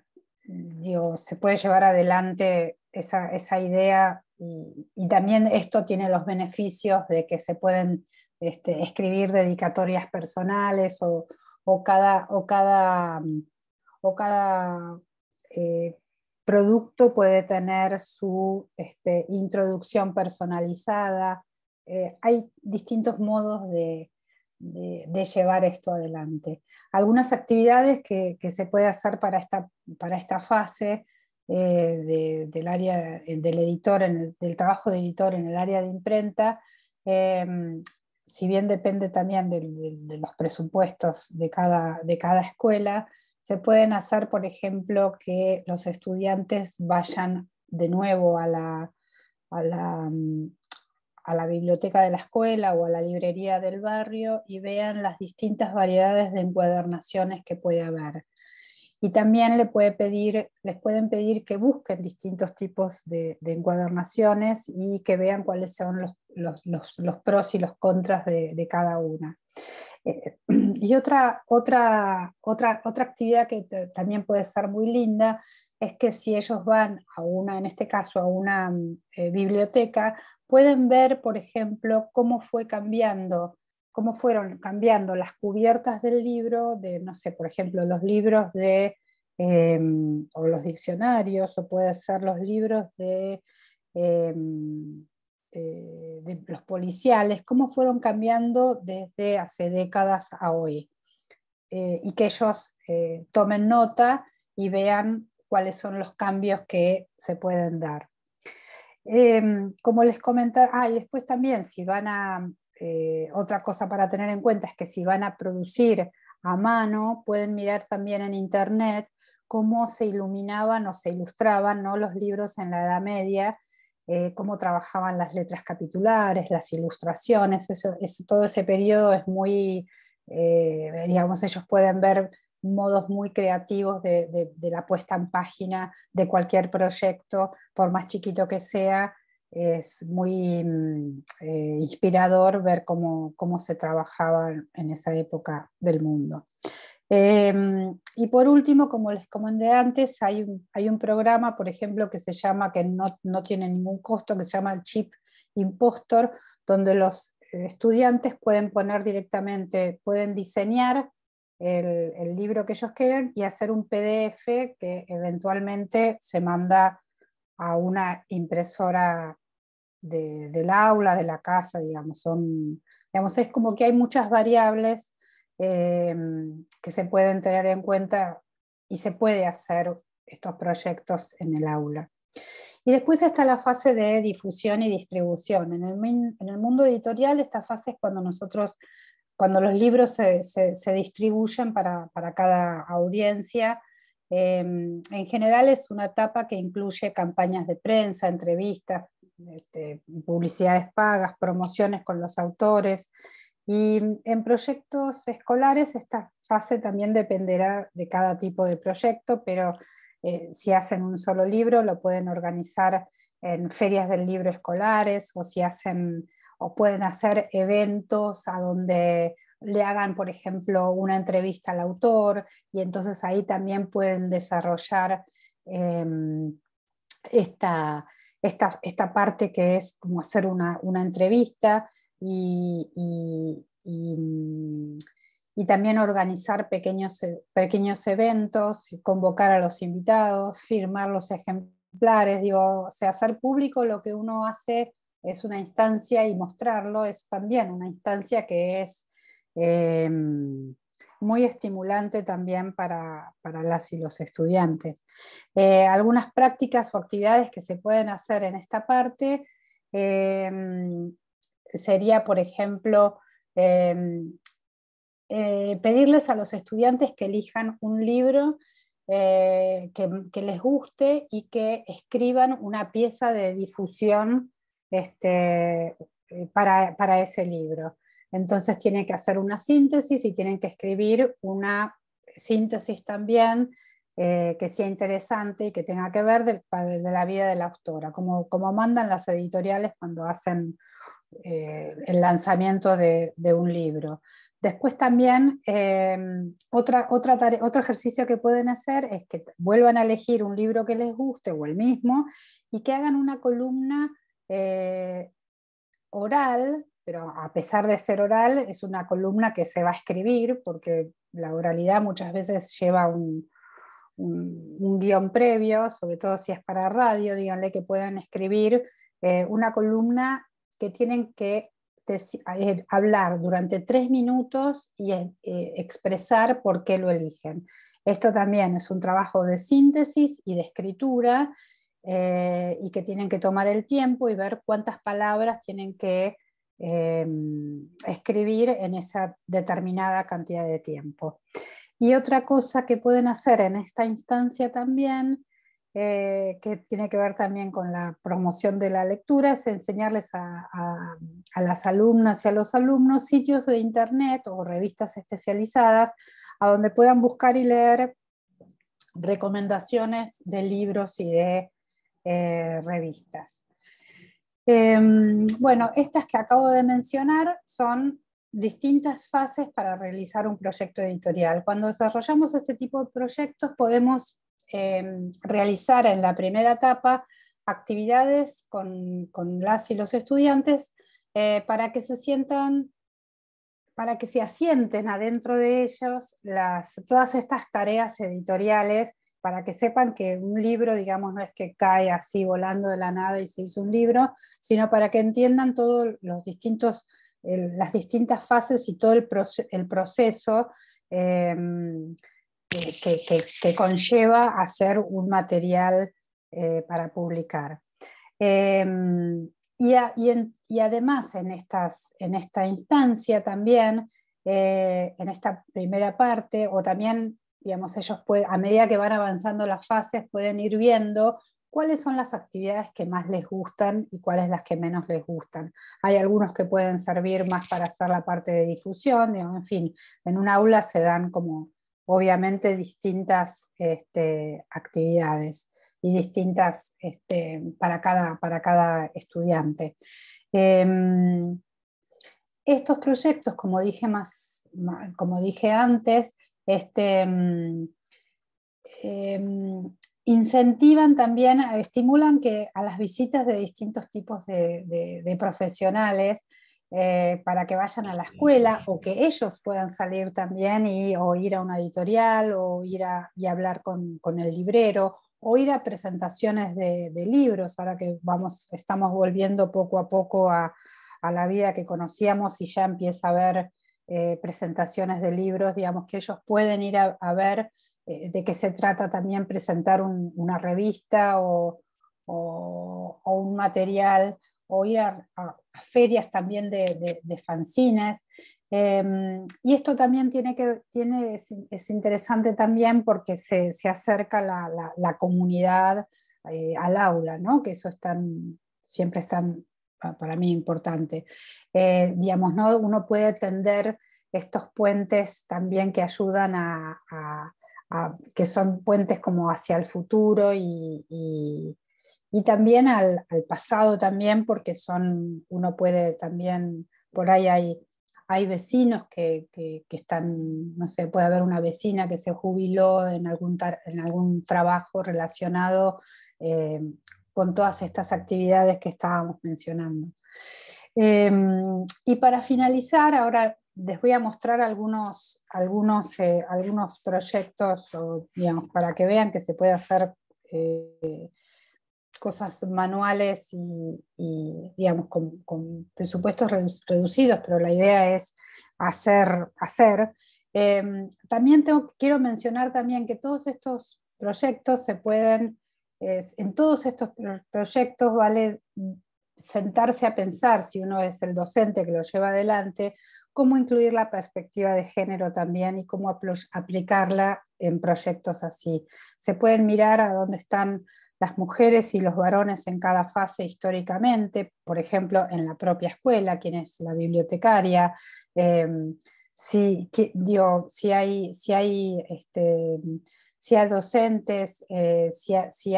se puede llevar adelante esa, idea y, también esto tiene los beneficios de que se pueden este, escribir dedicatorias personales o, o cada, mm, eh, producto puede tener su este, introducción personalizada. Eh, hay distintos modos de, llevar esto adelante. Algunas actividades que, se puede hacer para esta, para esta fase eh, del área eh, del editor, del trabajo de editor en el área de imprenta, si bien depende también de, los presupuestos de cada, de cada escuela, se pueden hacer, por ejemplo, que los estudiantes vayan de nuevo a la mm, a la biblioteca de la escuela o a la librería del barrio y vean las distintas variedades de encuadernaciones que puede haber. Y también le puede pedir, les pueden pedir que busquen distintos tipos de, encuadernaciones y que vean cuáles son los, pros y los contras de, cada una. Eh, [clears throat] y otra, otra, otra, otra actividad que también puede ser muy linda es que si ellos van a una, en este caso, a una mm, eh, biblioteca, pueden ver, por ejemplo, cómo fue cambiando, cómo fueron cambiando las cubiertas del libro, de, no sé, por ejemplo, los libros de, em, o los diccionarios, o puede ser los libros em, eh, de, los policiales, cómo fueron cambiando desde hace décadas a hoy. Eh, y que ellos eh, tomen nota y vean cuáles son los cambios que se pueden dar. Em, como les comentaba, ah, y después también si van a, eh, otra cosa para tener en cuenta es que si van a producir a mano, pueden mirar también en internet cómo se iluminaban o se ilustraban los libros en la Edad Media, eh, cómo trabajaban las letras capitulares, las ilustraciones, todo ese periodo es muy, eh, digamos, ellos pueden ver modos muy creativos de, la puesta en página de cualquier proyecto, por más chiquito que sea, es muy mm, eh, inspirador ver cómo, se trabajaba en esa época del mundo. Em, y por último, como les comenté antes, hay un, programa, por ejemplo, que se llama, que no, no tiene ningún costo, que se llama el Chip Impostor, donde los eh, estudiantes pueden poner directamente, pueden diseñar el, libro que ellos quieren y hacer un PDF que eventualmente se manda a una impresora del aula, de la casa, digamos. Son, digamos. Es como que hay muchas variables eh, que se pueden tener en cuenta y se puede hacer estos proyectos en el aula. Y después está la fase de difusión y distribución. En el, en el mundo editorial esta fase es cuando nosotros cuando los libros se, distribuyen para, cada audiencia, em, en general es una etapa que incluye campañas de prensa, entrevistas, este, publicidades pagas, promociones con los autores. Y en proyectos escolares esta fase también dependerá de cada tipo de proyecto, pero eh, si hacen un solo libro lo pueden organizar en ferias del libro escolares o si hacen o pueden hacer eventos a donde le hagan, por ejemplo, una entrevista al autor y entonces ahí también pueden desarrollar em, esta, parte que es como hacer una, entrevista mm, y, también organizar pequeños, eh, pequeños eventos, convocar a los invitados, firmar los ejemplares, digo, o sea, hacer público lo que uno hace es una instancia y mostrarlo es también una instancia que es eh, muy estimulante también para, las y los estudiantes. Eh, algunas prácticas o actividades que se pueden hacer en esta parte em, sería, por ejemplo, em, eh, pedirles a los estudiantes que elijan un libro que les guste y que escriban una pieza de difusión este, eh, para, ese libro. Entonces tienen que hacer una síntesis y tienen que escribir una síntesis también eh, que sea interesante y que tenga que ver de, la vida de la autora, como, como mandan las editoriales cuando hacen eh, el lanzamiento de, un libro. Después también, em, otra, otra otro ejercicio que pueden hacer es que vuelvan a elegir un libro que les guste o el mismo y que hagan una columna eh, oral, pero a pesar de ser oral, es una columna que se va a escribir, porque la oralidad muchas veces lleva un, guión previo, sobre todo si es para radio, díganle que puedan escribir eh, una columna que tienen que eh, hablar durante tres minutos y expresar por qué lo eligen. Esto también es un trabajo de síntesis y de escritura eh, y que tienen que tomar el tiempo y ver cuántas palabras tienen que em, escribir en esa determinada cantidad de tiempo. Y otra cosa que pueden hacer en esta instancia también, eh, que tiene que ver también con la promoción de la lectura, es enseñarles a las alumnas y a los alumnos sitios de internet o revistas especializadas a donde puedan buscar y leer recomendaciones de libros y de eh, revistas. Em, bueno, estas que acabo de mencionar son distintas fases para realizar un proyecto editorial. Cuando desarrollamos este tipo de proyectos podemos em, realizar en la primera etapa actividades con, las y los estudiantes eh, para que se sientan, para que se asienten adentro de ellos todas estas tareas editoriales para que sepan que un libro, digamos, no es que cae así volando de la nada y se hizo un libro, sino para que entiendan todos los distintos, las distintas fases y todo el, proceso em, que, conlleva hacer un material eh, para publicar. Em, y, y, además en, estas, en esta instancia también, eh, en esta primera parte, o también digamos, ellos a medida que van avanzando las fases pueden ir viendo cuáles son las actividades que más les gustan y cuáles las que menos les gustan. Hay algunos que pueden servir más para hacer la parte de difusión, en fin, en un aula se dan como obviamente distintas este, actividades y distintas este, para, cada, estudiante. Em, estos proyectos, como dije, más, como dije antes, este, em, incentivan también, estimulan que a las visitas de distintos tipos de, profesionales eh, para que vayan a la escuela o que ellos puedan salir también o ir a una editorial o ir a, y hablar con, el librero o ir a presentaciones de, libros, ahora que vamos, estamos volviendo poco a poco a, a la vida que conocíamos y ya empieza a haber eh, presentaciones de libros, digamos, que ellos pueden ir a, ver eh, de qué se trata también presentar una revista o, un material, o ir a, ferias también de, fanzines. Em, y esto también tiene que, tiene, es, interesante también porque se, acerca la, la, comunidad eh, al aula, ¿no? que eso siempre están para mí importante. Eh, digamos, ¿no? uno puede tender estos puentes también que ayudan a, que son puentes como hacia el futuro y, también al, pasado también, porque son, uno puede también, por ahí hay, hay vecinos que, están, no sé, puede haber una vecina que se jubiló en algún, en algún trabajo relacionado eh, con todas estas actividades que estábamos mencionando. Em, y para finalizar, ahora les voy a mostrar algunos, algunos, eh, algunos proyectos, digamos, para que vean que se puede hacer eh, cosas manuales y, digamos, con, presupuestos reducidos, pero la idea es hacer. hacer. Em, también quiero mencionar también que todos estos proyectos se pueden en todos estos proyectos vale sentarse a pensar, si uno es el docente que lo lleva adelante, cómo incluir la perspectiva de género también y cómo aplicarla en proyectos así. Se pueden mirar a dónde están las mujeres y los varones en cada fase históricamente, por ejemplo, en la propia escuela, quién es la bibliotecaria, em, si, hay, si hay este, si hay docentes, eh, si,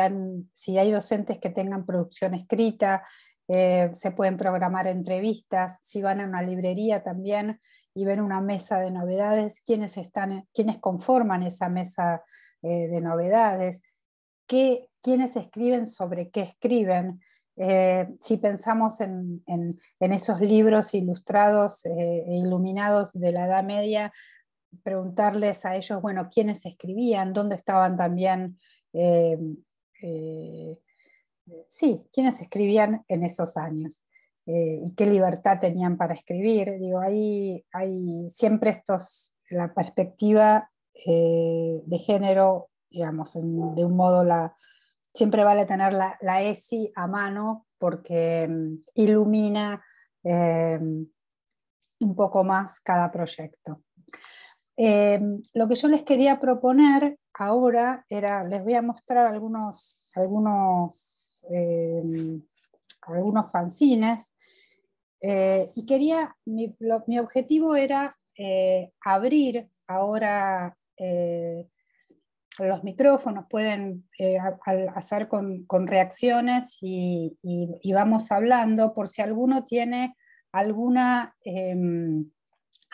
hay docentes que tengan producción escrita, eh, se pueden programar entrevistas, si van a una librería también y ven una mesa de novedades, quiénes, están, conforman esa mesa eh, de novedades, ¿Qué, quiénes escriben sobre qué escriben. si pensamos en, en, esos libros ilustrados e iluminados de la Edad Media, preguntarles a ellos, bueno, quiénes escribían, dónde estaban también, eh, eh, sí, quiénes escribían en esos años eh, y qué libertad tenían para escribir. Digo, ahí hay siempre estos, la perspectiva de género, digamos, de un modo siempre vale tener la, la ESI a mano porque mm, ilumina un poco más cada proyecto. Eh, lo que yo les quería proponer ahora era, les voy a mostrar algunos, algunos, eh, algunos fanzines. Eh, y quería, mi, objetivo era abrir ahora los micrófonos, pueden hacer con, reacciones y, y, vamos hablando por si alguno tiene alguna, em,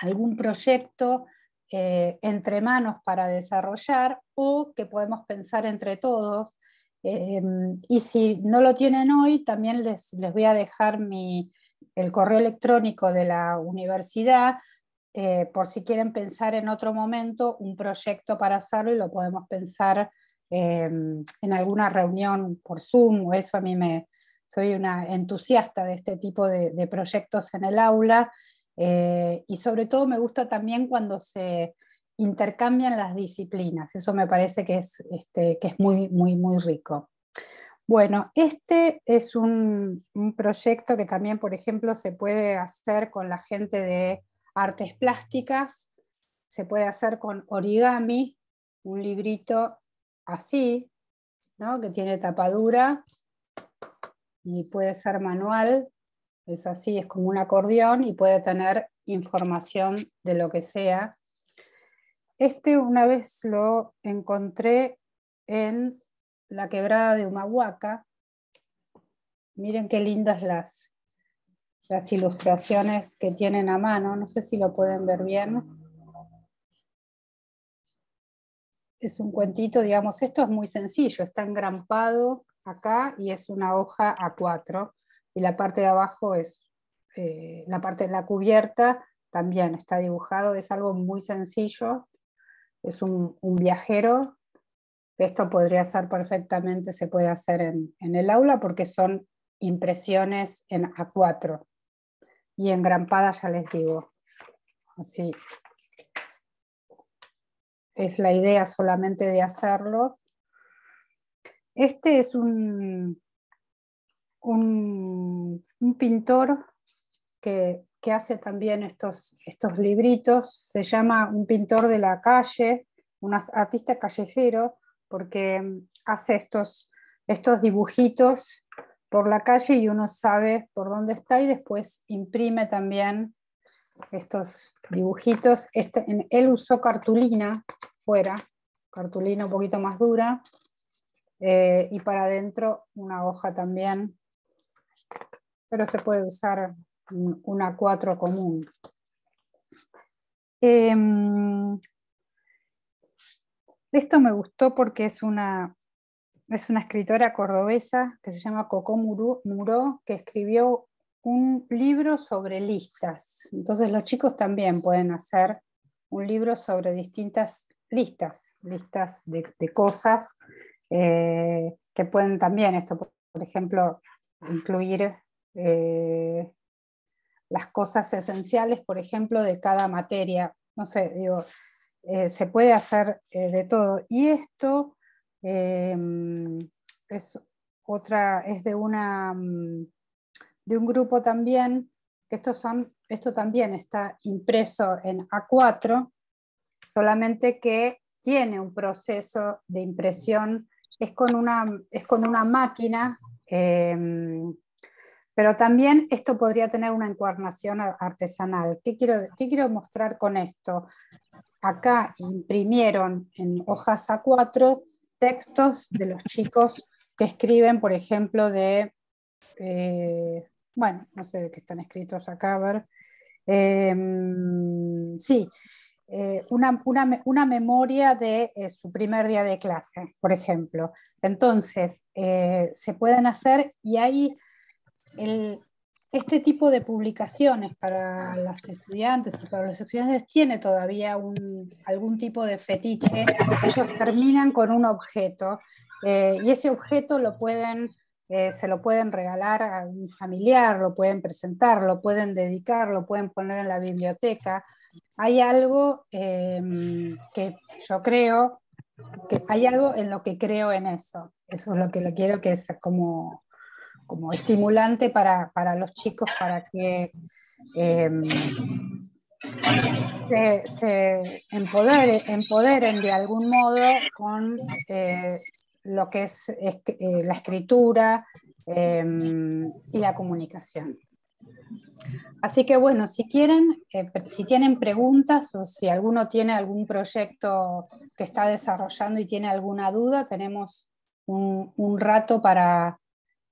algún proyecto eh, entre manos para desarrollar o que podemos pensar entre todos. Eh, y si no lo tienen hoy, también les, voy a dejar mi, el correo electrónico de la universidad eh, por si quieren pensar en otro momento un proyecto para hacerlo y lo podemos pensar em, en alguna reunión por Zoom o eso a mí me soy una entusiasta de este tipo de proyectos en el aula eh, y sobre todo me gusta también cuando se intercambian las disciplinas. Eso me parece que es, este, muy, muy, muy rico. Bueno, este es un, proyecto que también, por ejemplo, se puede hacer con la gente de artes plásticas, se puede hacer con origami, un librito así, que tiene tapadura y puede ser manual, es así, es como un acordeón y puede tener información de lo que sea. Este una vez lo encontré en la quebrada de Humahuaca. Miren qué lindas las, las ilustraciones que tienen a mano. No sé si lo pueden ver bien. Es un cuentito, digamos, esto es muy sencillo, está engrampado acá y es una hoja A4 y la parte de abajo es eh, la parte de la cubierta, también está dibujado, es algo muy sencillo, es un, un viajero. Esto podría ser perfectamente, se puede hacer en, en el aula porque son impresiones en A4 y en grampada ya les digo. Así es la idea solamente de hacerlo. Este es un, un, pintor que, hace también estos, estos libritos, se llama un pintor de la calle, un artista callejero, porque mm, hace estos, estos dibujitos por la calle y uno sabe por dónde está y después imprime también estos dibujitos. Este, en, él usó cartulina fuera, cartulina un poquito más dura, eh, y para adentro una hoja también pero se puede usar una cuatro común. Em, esto me gustó porque es una, es una escritora cordobesa que se llama Coco Muró, que escribió un libro sobre listas. Entonces los chicos también pueden hacer un libro sobre distintas listas, listas de, cosas eh, que pueden también, esto por ejemplo, incluir eh, las cosas esenciales, por ejemplo, de cada materia. No sé, digo, eh, se puede hacer eh, de todo. Y esto es otra, es de una mm, de un grupo también, que estos son, esto también está impreso en A4, solamente que tiene un proceso de impresión, es con una, es con una máquina pero también esto podría tener una encuadernación artesanal. ¿Qué quiero, quiero mostrar con esto? Acá imprimieron en hojas A4 textos de los chicos que escriben, por ejemplo, de, eh, bueno, no sé de qué están escritos acá, a ver. Em, sí, eh, una, una, memoria de eh, su primer día de clase, por ejemplo. Entonces, se pueden hacer y hay este tipo de publicaciones para las estudiantes y para los estudiantes tiene todavía algún tipo de fetiche. Ellos terminan con un objeto eh, y ese objeto lo pueden, eh, se lo pueden regalar a un familiar, lo pueden presentar, lo pueden dedicar, lo pueden poner en la biblioteca. Hay algo em, que yo creo, que hay algo en lo que creo en eso. Eso es lo que lo quiero que sea como como estimulante para, los chicos para que em, se, empoderen, de algún modo con eh, lo que es, eh, la escritura em, y la comunicación. Así que bueno, si quieren, eh, si tienen preguntas o si alguno tiene algún proyecto que está desarrollando y tiene alguna duda, tenemos un rato para,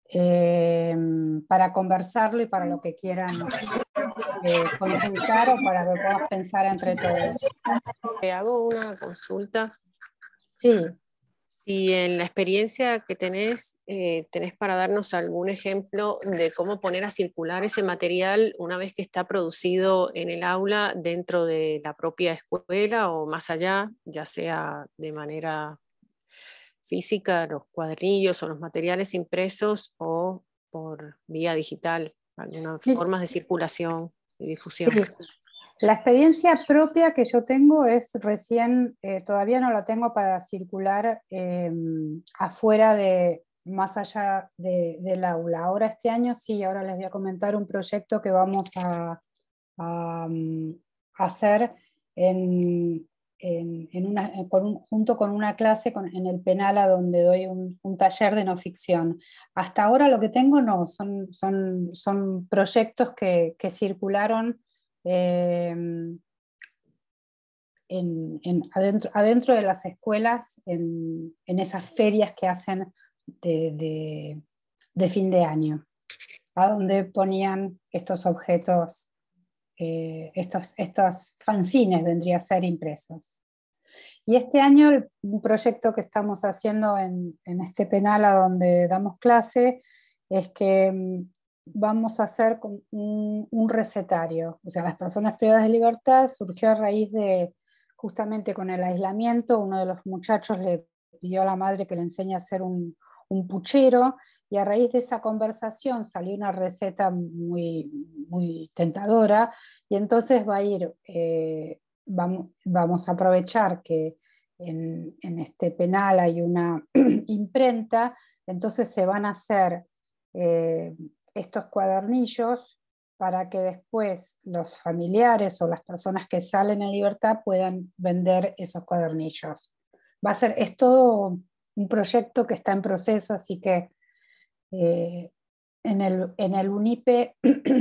Em, para conversarlo y para lo que quieran eh, consultar o para que puedan pensar entre todos. hago una consulta. Sí. Si en la experiencia que tenés, eh, tenés para darnos algún ejemplo de cómo poner a circular ese material una vez que está producido en el aula dentro de la propia escuela o más allá, ya sea de manera física, los cuadrillos o los materiales impresos o por vía digital, algunas formas de circulación y difusión. La experiencia propia que yo tengo es recién, eh, todavía no la tengo para circular em, afuera de, más allá del aula. Ahora este año sí, ahora les voy a comentar un proyecto que vamos a mm, hacer en, en, eh, junto con una clase en el penal a donde doy un, taller de no ficción. Hasta ahora lo que tengo no, son, proyectos que, circularon em, adentro, de las escuelas, en, esas ferias que hacen de, de fin de año, a donde ponían estos objetos eh, estos, fanzines vendría a ser impresos. Y este año un proyecto que estamos haciendo en, este penal a donde damos clase es que mm, vamos a hacer un, recetario. O sea, las personas privadas de libertad surgió a raíz de, justamente con el aislamiento, uno de los muchachos le pidió a la madre que le enseñe a hacer un puchero y a raíz de esa conversación salió una receta muy, muy tentadora y entonces va a ir, eh, vamos, vamos, a aprovechar que en, este penal hay una [clears throat] imprenta, entonces se van a hacer eh, estos cuadernillos para que después los familiares o las personas que salen en libertad puedan vender esos cuadernillos. Va a ser, es todo un proyecto que está en proceso, así que eh, en, el, en UNIPE [clears throat]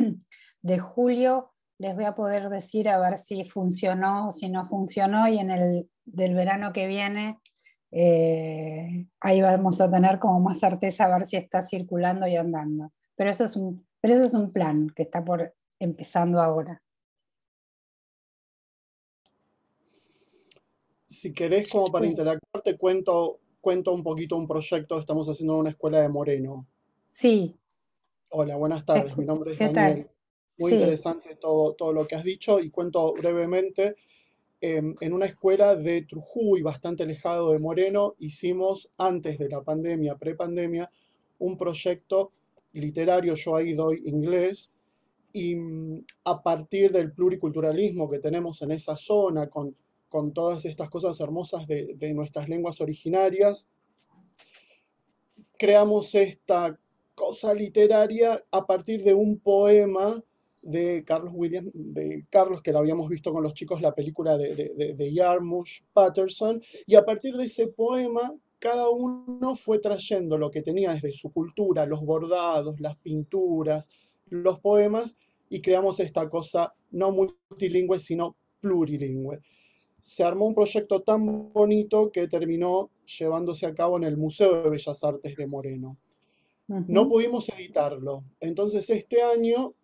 de julio les voy a poder decir a ver si funcionó o si no funcionó y en el del verano que viene eh, ahí vamos a tener como más certeza a ver si está circulando y andando. Pero eso es un, eso es un plan que está por empezando ahora. Si querés, como para interactuar, cuento, cuento un poquito un proyecto que estamos haciendo en una escuela de Moreno. Sí. Hola, buenas tardes. Mi nombre es Daniel. Muy interesante todo, todo lo que has dicho y cuento brevemente. Em, en una escuela de Trujuy, bastante alejado de Moreno, hicimos antes de la pandemia, prepandemia, un proyecto literario, yo ahí doy inglés, y mm, a partir del pluriculturalismo que tenemos en esa zona, con, con todas estas cosas hermosas de, de nuestras lenguas originarias, creamos esta cosa literaria a partir de un poema de Carlos Williams, de Carlos, que lo habíamos visto con los chicos, la película de, de, Patterson, y a partir de ese poema cada uno fue trayendo lo que tenía desde su cultura, los bordados, las pinturas, los poemas, y creamos esta cosa no multilingüe, sino plurilingüe. Se armó un proyecto tan bonito que terminó llevándose a cabo en el Museo de Bellas Artes de Moreno. No pudimos editarlo. Entonces este año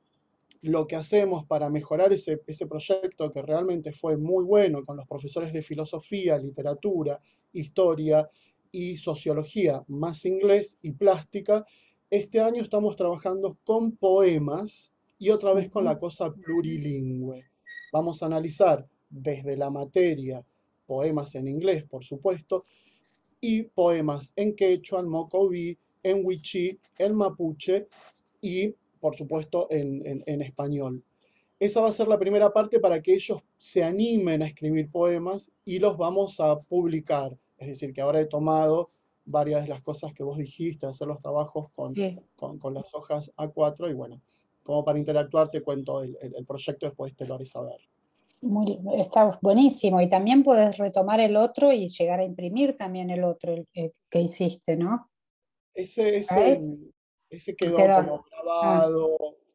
lo que hacemos para mejorar ese, ese, proyecto que realmente fue muy bueno con los profesores de filosofía, literatura, historia y sociología, más inglés y plástica, este año estamos trabajando con poemas y otra vez con la cosa plurilingüe. Vamos a analizar desde la materia poemas en inglés, por supuesto, y poemas en quechua, en en wichí, en mapuche y, por supuesto, en, en, español. Esa va a ser la primera parte para que ellos se animen a escribir poemas y los vamos a publicar. Es decir, que ahora he tomado varias de las cosas que vos dijiste, hacer los trabajos con, con, con, las hojas A4 y bueno, como para interactuar te cuento el, el, proyecto después te lo haré saber. Muy, está buenísimo y también puedes retomar el otro y llegar a imprimir también el otro el, que hiciste, ¿no? Ese, ese, quedó, como ah. grabado.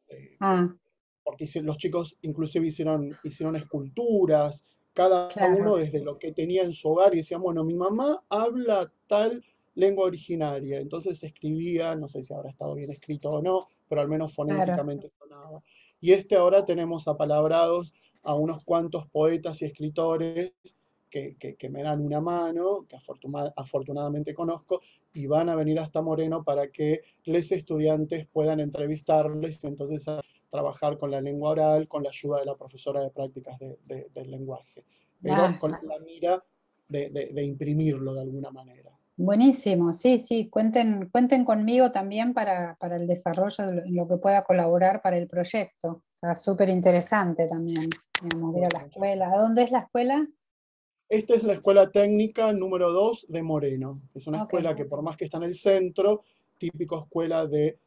Eh, ah. Porque los chicos inclusive hicieron, hicieron esculturas, cada uno desde lo que tenía en su hogar, y decían, bueno, mi mamá habla tal lengua originaria. Entonces escribía, no sé si habrá estado bien escrito o no, pero al menos fonéticamente sonaba. Y este ahora tenemos apalabrados a unos cuantos poetas y escritores que, me dan una mano, que afortunadamente conozco, y van a venir hasta Moreno para que los estudiantes puedan entrevistarles y entonces trabajar con la lengua oral, con la ayuda de la profesora de prácticas del lenguaje, pero ah. con la mira de, imprimirlo de alguna manera. Buenísimo, sí, sí, cuenten, cuenten conmigo también para, el desarrollo, de lo que pueda colaborar para el proyecto. Está súper interesante también, digamos, ir la escuela. dónde es la escuela? Esta es la escuela técnica número 2 de Moreno. Es una ah, escuela que por más que está en el centro, típico escuela de,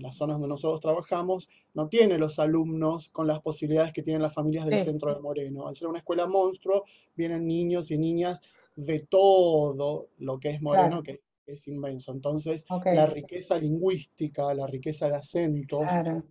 las zonas donde nosotros trabajamos, no tiene los alumnos con las posibilidades que tienen las familias del centro de Moreno. Al ser una escuela monstruo, vienen niños y niñas de todo lo que es Moreno, que es inmenso. Entonces, la riqueza lingüística, la riqueza de acentos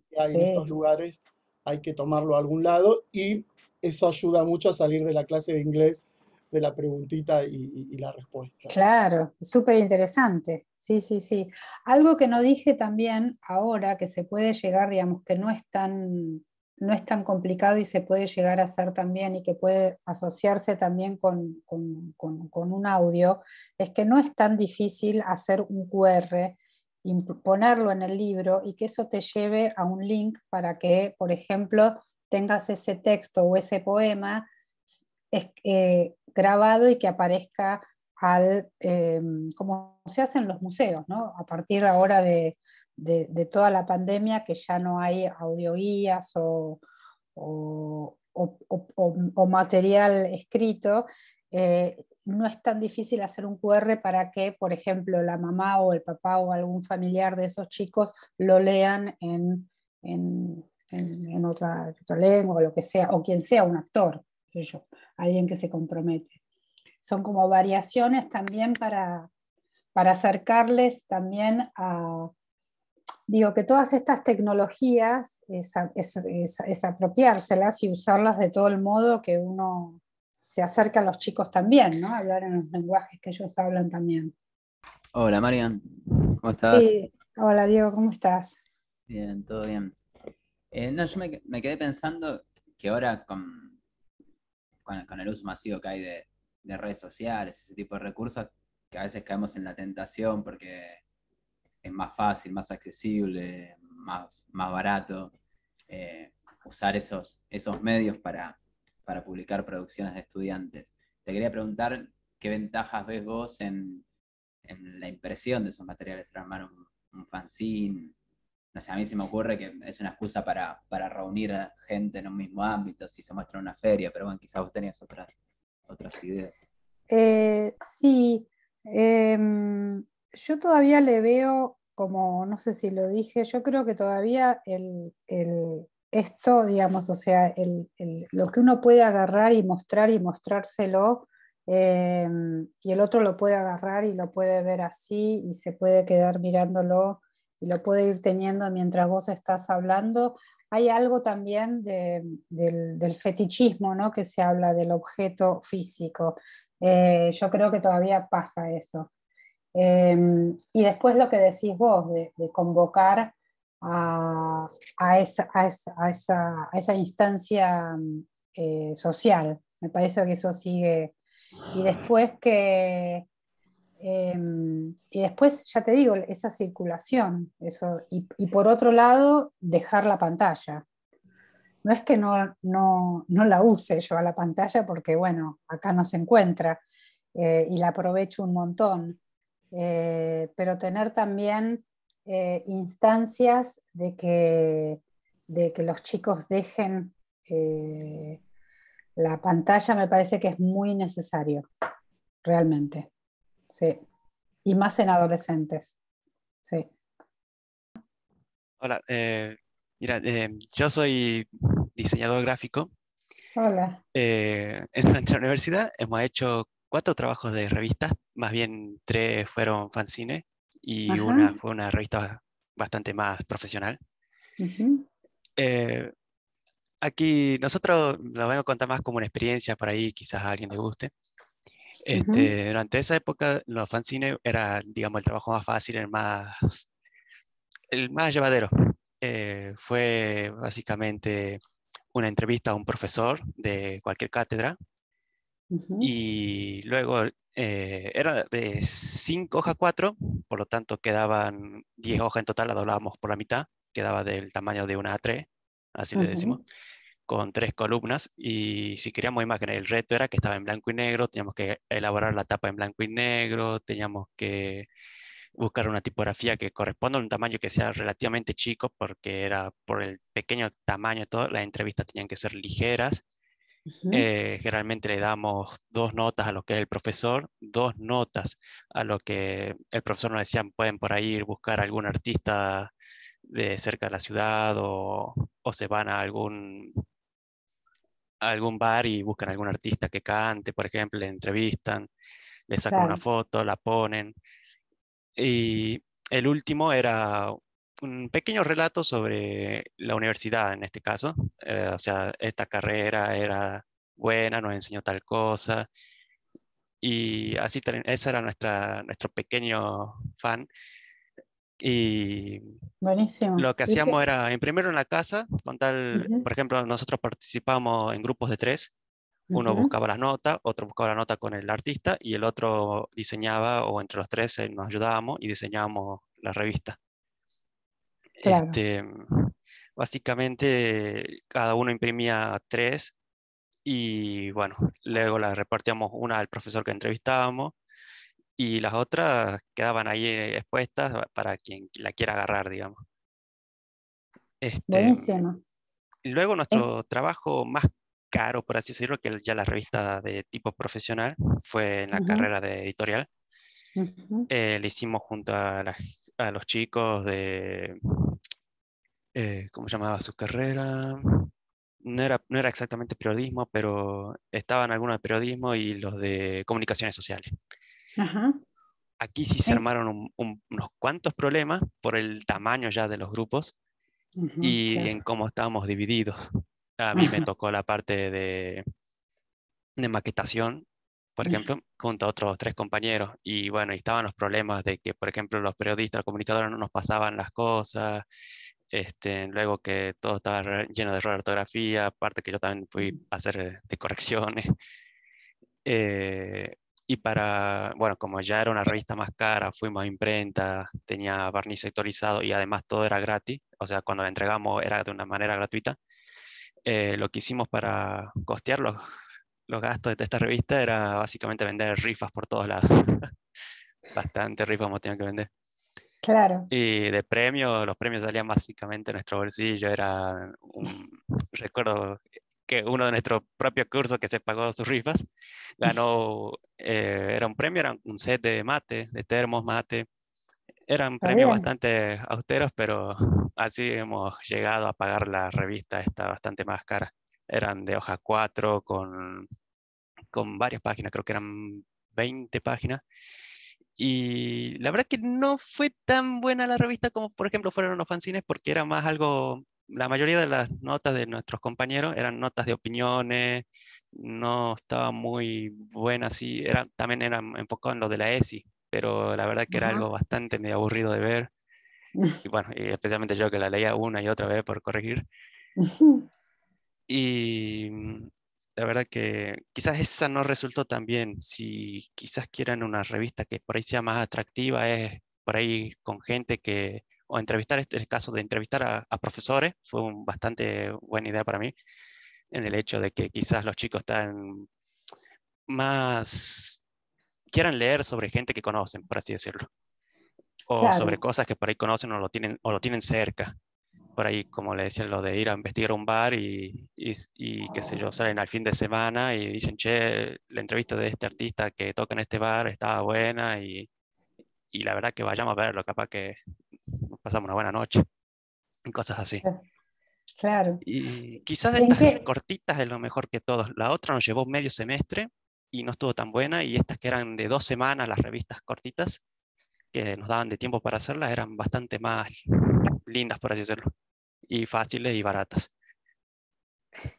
que hay en estos lugares, hay que tomarlo a algún lado y eso ayuda mucho a salir de la clase de inglés de la preguntita y, la respuesta. Claro, súper interesante. Sí, sí, sí. Algo que no dije también ahora, que se puede llegar, digamos, que no es tan no es tan complicado y se puede llegar a hacer también y que puede asociarse también con, un audio, es que no es tan difícil hacer un QR, ponerlo en el libro y que eso te lleve a un link para que, por ejemplo, tengas ese texto o ese poema es, eh, grabado y que aparezca al, em, como se hace en los museos, ¿no? A partir ahora de, de, toda la pandemia, que ya no hay audioguías o, o, material escrito, eh, no es tan difícil hacer un QR para que, por ejemplo, la mamá o el papá o algún familiar de esos chicos lo lean en, otra, lengua o lo que sea, o quien sea un actor yo, alguien que se compromete. Son como variaciones también para, para acercarles también a, digo que todas estas tecnologías es, apropiárselas y usarlas de todo el modo que uno se acerca a los chicos también, ¿no? Hablar en los lenguajes que ellos hablan también. Hola Marian, ¿cómo estás? Hola Diego, ¿cómo estás? Bien, todo bien. Eh, no, yo me, quedé pensando que ahora con, con, el uso masivo que hay de, redes sociales, ese tipo de recursos, que a veces caemos en la tentación porque es más fácil, más accesible, más, más barato eh, usar esos, esos medios para, publicar producciones de estudiantes. Te quería preguntar qué ventajas ves vos en, la impresión de esos materiales, armar un, un fanzine, no sé, a mí se me ocurre que es una excusa para, reunir a gente en un mismo ámbito, si se muestra una feria, pero bueno, quizás vos tenías otras, otras ideas. Eh, sí, em, yo todavía le veo, como no sé si lo dije, yo creo que todavía esto, digamos, o sea, lo que uno puede agarrar y mostrar y mostrárselo, em, y el otro lo puede agarrar y lo puede ver así y se puede quedar mirándolo y lo puede ir teniendo mientras vos estás hablando. Hay algo también del, fetichismo, ¿no? Que se habla del objeto físico. Eh, yo creo que todavía pasa eso. Em, y después lo que decís vos, de, convocar a, esa, a, esa, instancia eh, social. Me parece que eso sigue. Y después que Em, y después, ya te digo, esa circulación, y, por otro lado, dejar la pantalla. No es que no, la use yo a la pantalla porque, bueno, acá no se encuentra eh, y la aprovecho un montón, eh, pero tener también eh, instancias de de que los chicos dejen la pantalla me parece que es muy necesario, realmente sí. Y más en adolescentes, sí. Hola, eh, mira, eh, yo soy diseñador gráfico. Hola. Eh, en la [laughs] universidad hemos hecho cuatro trabajos de revistas, más bien tres fueron fanzine y una fue una revista bastante más profesional. aquí nosotros lo vengo a contar más como una experiencia, por ahí quizás a alguien le guste. Este, durante esa época, los fanzines era, digamos, el trabajo más fácil, el más, el más llevadero. Eh, fue básicamente una entrevista a un profesor de cualquier cátedra y luego eh, era de 5 hojas 4, por lo tanto quedaban 10 hojas en total, la doblábamos por la mitad, quedaba del tamaño de una A3, así le decimos con tres columnas y si queríamos imaginar el reto era que estaba en blanco y negro, teníamos que elaborar la tapa en blanco y negro, teníamos que buscar una tipografía que corresponda a un tamaño que sea relativamente chico, porque era por el pequeño tamaño todo, las entrevistas tenían que ser ligeras. Eh, generalmente le damos dos notas a lo que es el profesor, dos notas a lo que el profesor nos decía, pueden por ahí buscar algún artista de cerca de la ciudad o, o se van a algún algún bar y buscan algún artista que cante, por ejemplo, le entrevistan, le sacan una foto, la ponen. Y el último era un pequeño relato sobre la universidad en este caso. Eh, o sea, esta carrera era buena, nos enseñó tal cosa. Y así, ese era nuestra, nuestro pequeño fan. Y lo que hacíamos era, en primero en la casa, con tal, por ejemplo, nosotros participamos en grupos de tres. Uno buscaba las notas, otro buscaba la nota con el artista y el otro diseñaba, o entre los tres eh, nos ayudábamos y diseñábamos la revista. Este, básicamente, cada uno imprimía tres y bueno, luego la repartíamos una al profesor que entrevistábamos, y las otras quedaban ahí eh, expuestas para quien la quiera agarrar, digamos. Este, Luego nuestro trabajo más caro, por así decirlo, que ya la revista de tipo profesional fue en la carrera de editorial. Eh, le hicimos junto a, los chicos de, eh, ¿cómo llamaba su carrera? No era, no era exactamente periodismo, pero estaban algunos de periodismo y los de comunicaciones sociales. Aquí sí, se armaron unos cuantos problemas por el tamaño ya de los grupos y en cómo estábamos divididos. A mí me tocó la parte de, de maquetación, por ejemplo, junto a otros tres compañeros. Y bueno, estaban los problemas de que, por ejemplo, los periodistas, los comunicadores no nos pasaban las cosas, este, luego que todo estaba lleno de errores de ortografía, aparte que yo también fui a hacer de, este, correcciones. [laughs] Eh, y para, bueno, como ya era una revista más cara, fuimos a imprenta, tenía barniz sectorizado y además todo era gratis, o sea, cuando la entregamos era de una manera gratuita. Eh, lo que hicimos para costear los, los gastos de esta revista era básicamente vender rifas por todos lados. [laughs] Bastante rifas como tenían que vender. Claro. Y de premio, los premios salían básicamente en nuestro bolsillo, era un, recuerdo, que uno de nuestros propios cursos que se pagó sus rifas, ganó, [laughs] eh, era un premio, era un set de mate, de termos, mate. Eran premios bastante austeros, pero así hemos llegado a pagar la revista, está bastante más cara. Eran de hoja 4 con, con varias páginas, creo que eran 20 páginas. Y la verdad que no fue tan buena la revista como, por ejemplo, fueron los fanzines, porque era más algo la mayoría de las notas de nuestros compañeros eran notas de opiniones, no estaba muy buena así, era, también eran enfocadas en lo de la ESI, pero la verdad que era algo bastante aburrido de ver. [laughs] Y bueno, especialmente yo que la leía una y otra vez por corregir. [laughs] Y mm, la verdad que quizás esa no resultó tan bien. Si quizás quieran una revista que por ahí sea más atractiva, es por ahí con gente que o entrevistar, este el caso de entrevistar a, profesores, fue un bastante buena idea para mí, en el hecho de que quizás los chicos están más, quieran leer sobre gente que conocen, por así decirlo, o sobre cosas que por ahí conocen o lo tienen, o lo tienen cerca. Por ahí, como le decían, lo de ir a investigar un bar y, y, y qué sé yo, salen al fin de semana y dicen, che, la entrevista de este artista que toca en este bar estaba buena y, y la verdad que vayamos a verlo, capaz que pasamos una buena noche, y cosas así. Claro. Y quizás estas cortitas es lo mejor que todos. La otra nos llevó medio semestre y no estuvo tan buena, y estas que eran de dos semanas, las revistas cortitas, que nos daban de tiempo para hacerlas, eran bastante más lindas, por así decirlo, y fáciles y baratas.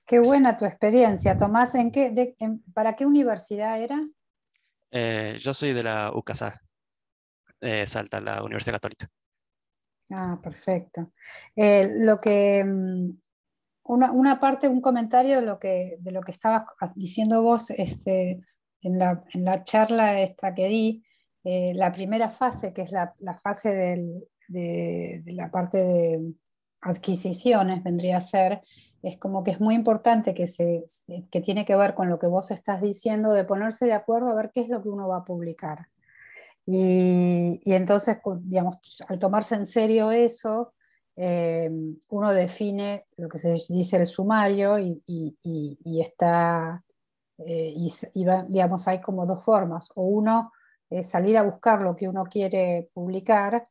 Qué buena tu experiencia, Tomás. ¿En qué, ¿Para qué universidad era? Eh, yo soy de la UCASA, eh, Salta, la Universidad Católica. Ah, perfecto. Eh, lo que mm, una, parte, un comentario de lo que, de estabas ah, diciendo vos este, en, la, en, la, charla esta que di, eh, la primera fase, que es la, fase de, de, la parte de adquisiciones, vendría a ser, es como que es muy importante que, se, que tiene que ver con lo que vos estás diciendo, de ponerse de acuerdo a ver qué es lo que uno va a publicar. Y, entonces, al tomarse en serio eso, eh, uno define lo que se dice el sumario y, está, eh, y, digamos, hay como dos formas, o uno es salir a buscar lo que uno quiere publicar,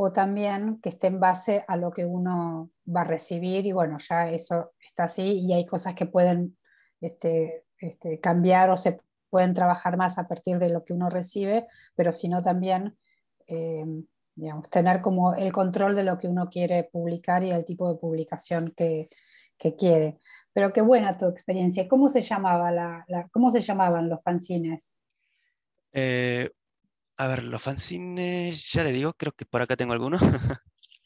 o también que esté en base a lo que uno va a recibir y bueno, ya eso está así y hay cosas que pueden este, este, cambiar o se pueden trabajar más a partir de lo que uno recibe, pero sino también eh, digamos, tener como el control de lo que uno quiere publicar y el tipo de publicación que, que quiere. Pero qué buena tu experiencia. ¿Cómo se, llamaba la, cómo se llamaban los fanzines? Eh, a ver, los fanzines, ya le digo, creo que por acá tengo algunos.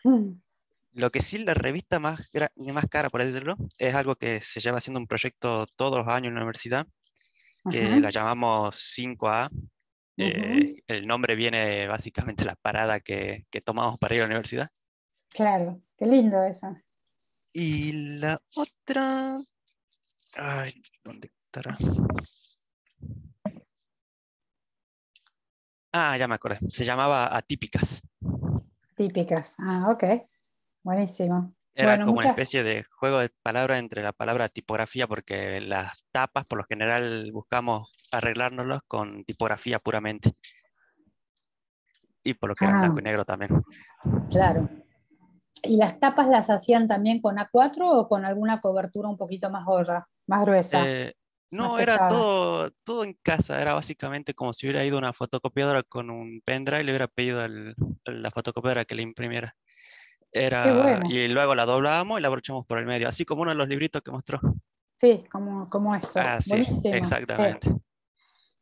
Mm. [laughs] Lo que sí, la revista más, más cara, por decirlo, es algo que se lleva haciendo un proyecto todos los años en la universidad, que la llamamos 5A. Eh, el nombre viene básicamente de la parada que, que tomamos para ir a la universidad. Claro, qué lindo eso. Y la otra. Ay, ¿dónde estará? Ah, ya me acordé. Se llamaba Atípicas. Típicas. Ah, ok. Buenísimo. Era como una especie de juego de palabras entre la palabra tipografía, porque las tapas por lo general buscamos arreglárnoslos con tipografía puramente. Y por lo que era blanco ah. y negro también. Claro. ¿Y las tapas las hacían también con A4 o con alguna cobertura un poquito más gorda, más gruesa? Eh, no, era todo, todo en casa, era básicamente como si hubiera ido una fotocopiadora con un pendrive y le hubiera pedido a la fotocopiadora que le imprimiera. Y luego la doblábamos y la abrochamos por el medio, así como uno de los libritos que mostró. Sí, como, como esto. Ah, sí, exactamente.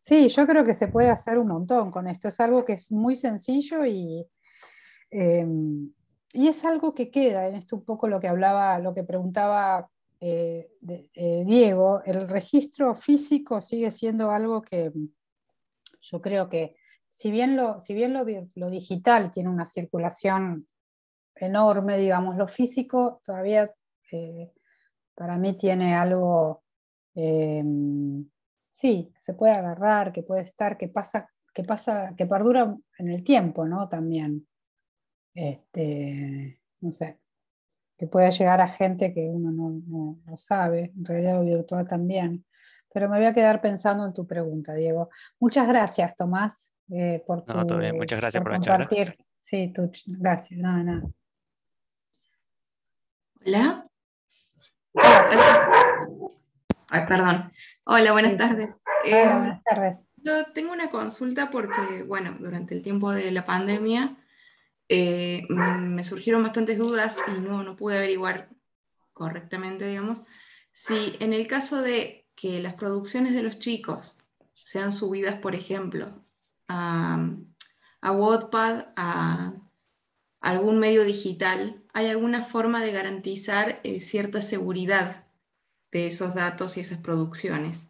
Sí. yo creo que se puede hacer un montón con esto. Es algo que es muy sencillo y, em, y es algo que queda. En ¿eh? esto un poco lo que hablaba, lo que preguntaba eh, eh, Diego, el registro físico sigue siendo algo que yo creo que si bien lo, si bien lo digital tiene una circulación enorme, digamos, lo físico todavía eh, para mí tiene algo, em, sí, se puede agarrar, que puede estar, que pasa, que pasa, que perdura en el tiempo, ¿no? También, este, no sé, que puede llegar a gente que uno no, no, sabe, en realidad lo virtual también. Pero me voy a quedar pensando en tu pregunta, Diego. Muchas gracias, Tomás, eh, por tu, Muchas gracias por, compartir. Sí, tu, gracias, nada, nada. Hola. perdón. Hola, buenas tardes. Eh, buenas tardes. Yo tengo una consulta porque, bueno, durante el tiempo de la pandemia eh, mm, me surgieron bastantes dudas y no, pude averiguar correctamente, digamos, si en el caso de que las producciones de los chicos sean subidas, por ejemplo, a, WordPad, a algún medio digital, hay alguna forma de garantizar eh, cierta seguridad de esos datos y esas producciones.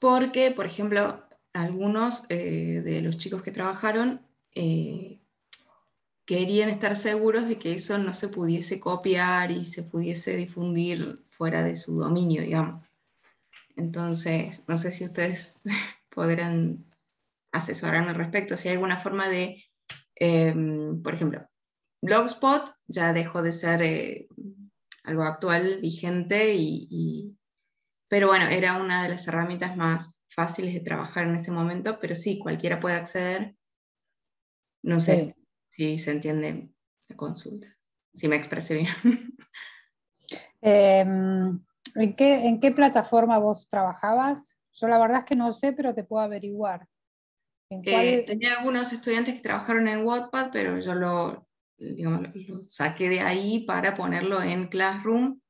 Porque, por ejemplo, algunos eh, de los chicos que trabajaron eh, querían estar seguros de que eso no se pudiese copiar y se pudiese difundir fuera de su dominio, digamos. Entonces, no sé si ustedes [laughs] podrán asesorarme al respecto, si hay alguna forma de, em, por ejemplo, Blogspot ya dejó de ser eh, algo actual, vigente, y, pero bueno, era una de las herramientas más fáciles de trabajar en ese momento, pero sí, cualquiera puede acceder. No sé si se entiende la consulta, si me expresé bien. [laughs] Em, ¿en, qué, ¿En qué plataforma vos trabajabas? Yo la verdad es que no sé, pero te puedo averiguar. Eh, tenía algunos estudiantes que trabajaron en Wattpad, pero yo lo, lo saqué de ahí para ponerlo en Classroom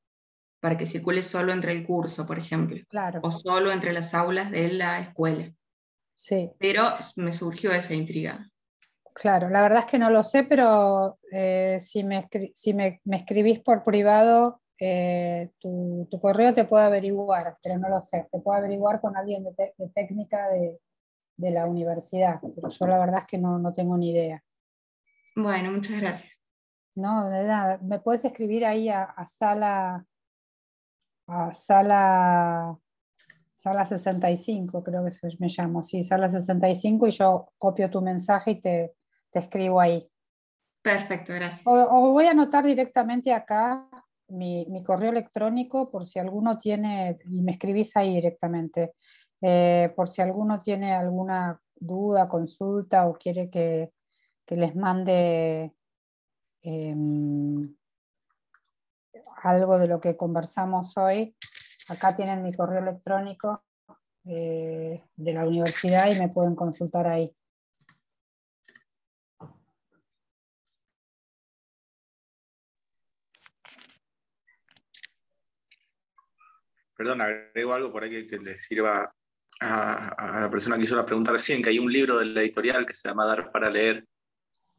para que circule solo entre el curso, por ejemplo, o solo entre las aulas de la escuela. Sí. Pero me surgió esa intriga. Claro, la verdad es que no lo sé, pero eh, si, me, si me, escribís por privado, eh, tu, tu, correo te puedo averiguar, pero no lo sé, te puedo averiguar con alguien de, de técnica de, de, la universidad, pero yo la verdad es que no, no tengo ni idea. Bueno, muchas gracias. No, de nada. Me puedes escribir ahí a, sala a sala sala 65, creo que me llamo, sí, sala 65 y yo copio tu mensaje y te, escribo ahí. Perfecto, gracias. O, voy a anotar directamente acá mi, correo electrónico por si alguno tiene, y me escribís ahí directamente, eh, por si alguno tiene alguna duda, consulta o quiere que, que les mande em, algo de lo que conversamos hoy. Acá tienen mi correo electrónico eh, de la universidad y me pueden consultar ahí. Perdón, agrego algo por ahí que, les le sirva a, a, la persona que hizo la pregunta recién, que hay un libro de la editorial que se llama Dar para Leer,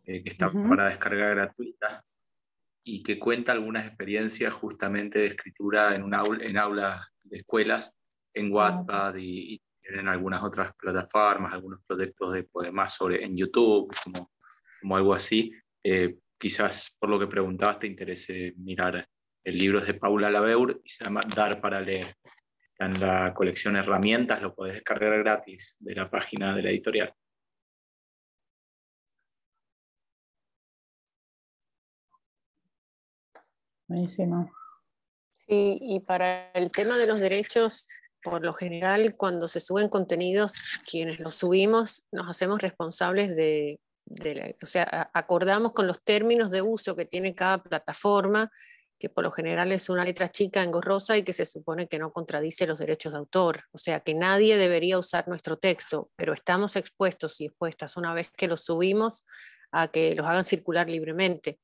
eh, que está para descargar gratuita y que cuenta algunas experiencias justamente de escritura en, en aulas de escuelas, en ah, Wattpad y, en algunas otras plataformas, algunos proyectos de poemas sobre, en YouTube, como, como algo así. Eh, quizás por lo que preguntabas te interese mirar el libro de Paula Labeur y se llama Dar para leer. Está en la colección Herramientas, lo puedes descargar gratis de la página de la editorial. Sí, y para el tema de los derechos, por lo general, cuando se suben contenidos, quienes los subimos nos hacemos responsables de, o sea, acordamos con los términos de uso que tiene cada plataforma, que por lo general es una letra chica, engorrosa y que se supone que no contradice los derechos de autor. O sea, que nadie debería usar nuestro texto, pero estamos expuestos y expuestas una vez que los subimos a que los hagan circular libremente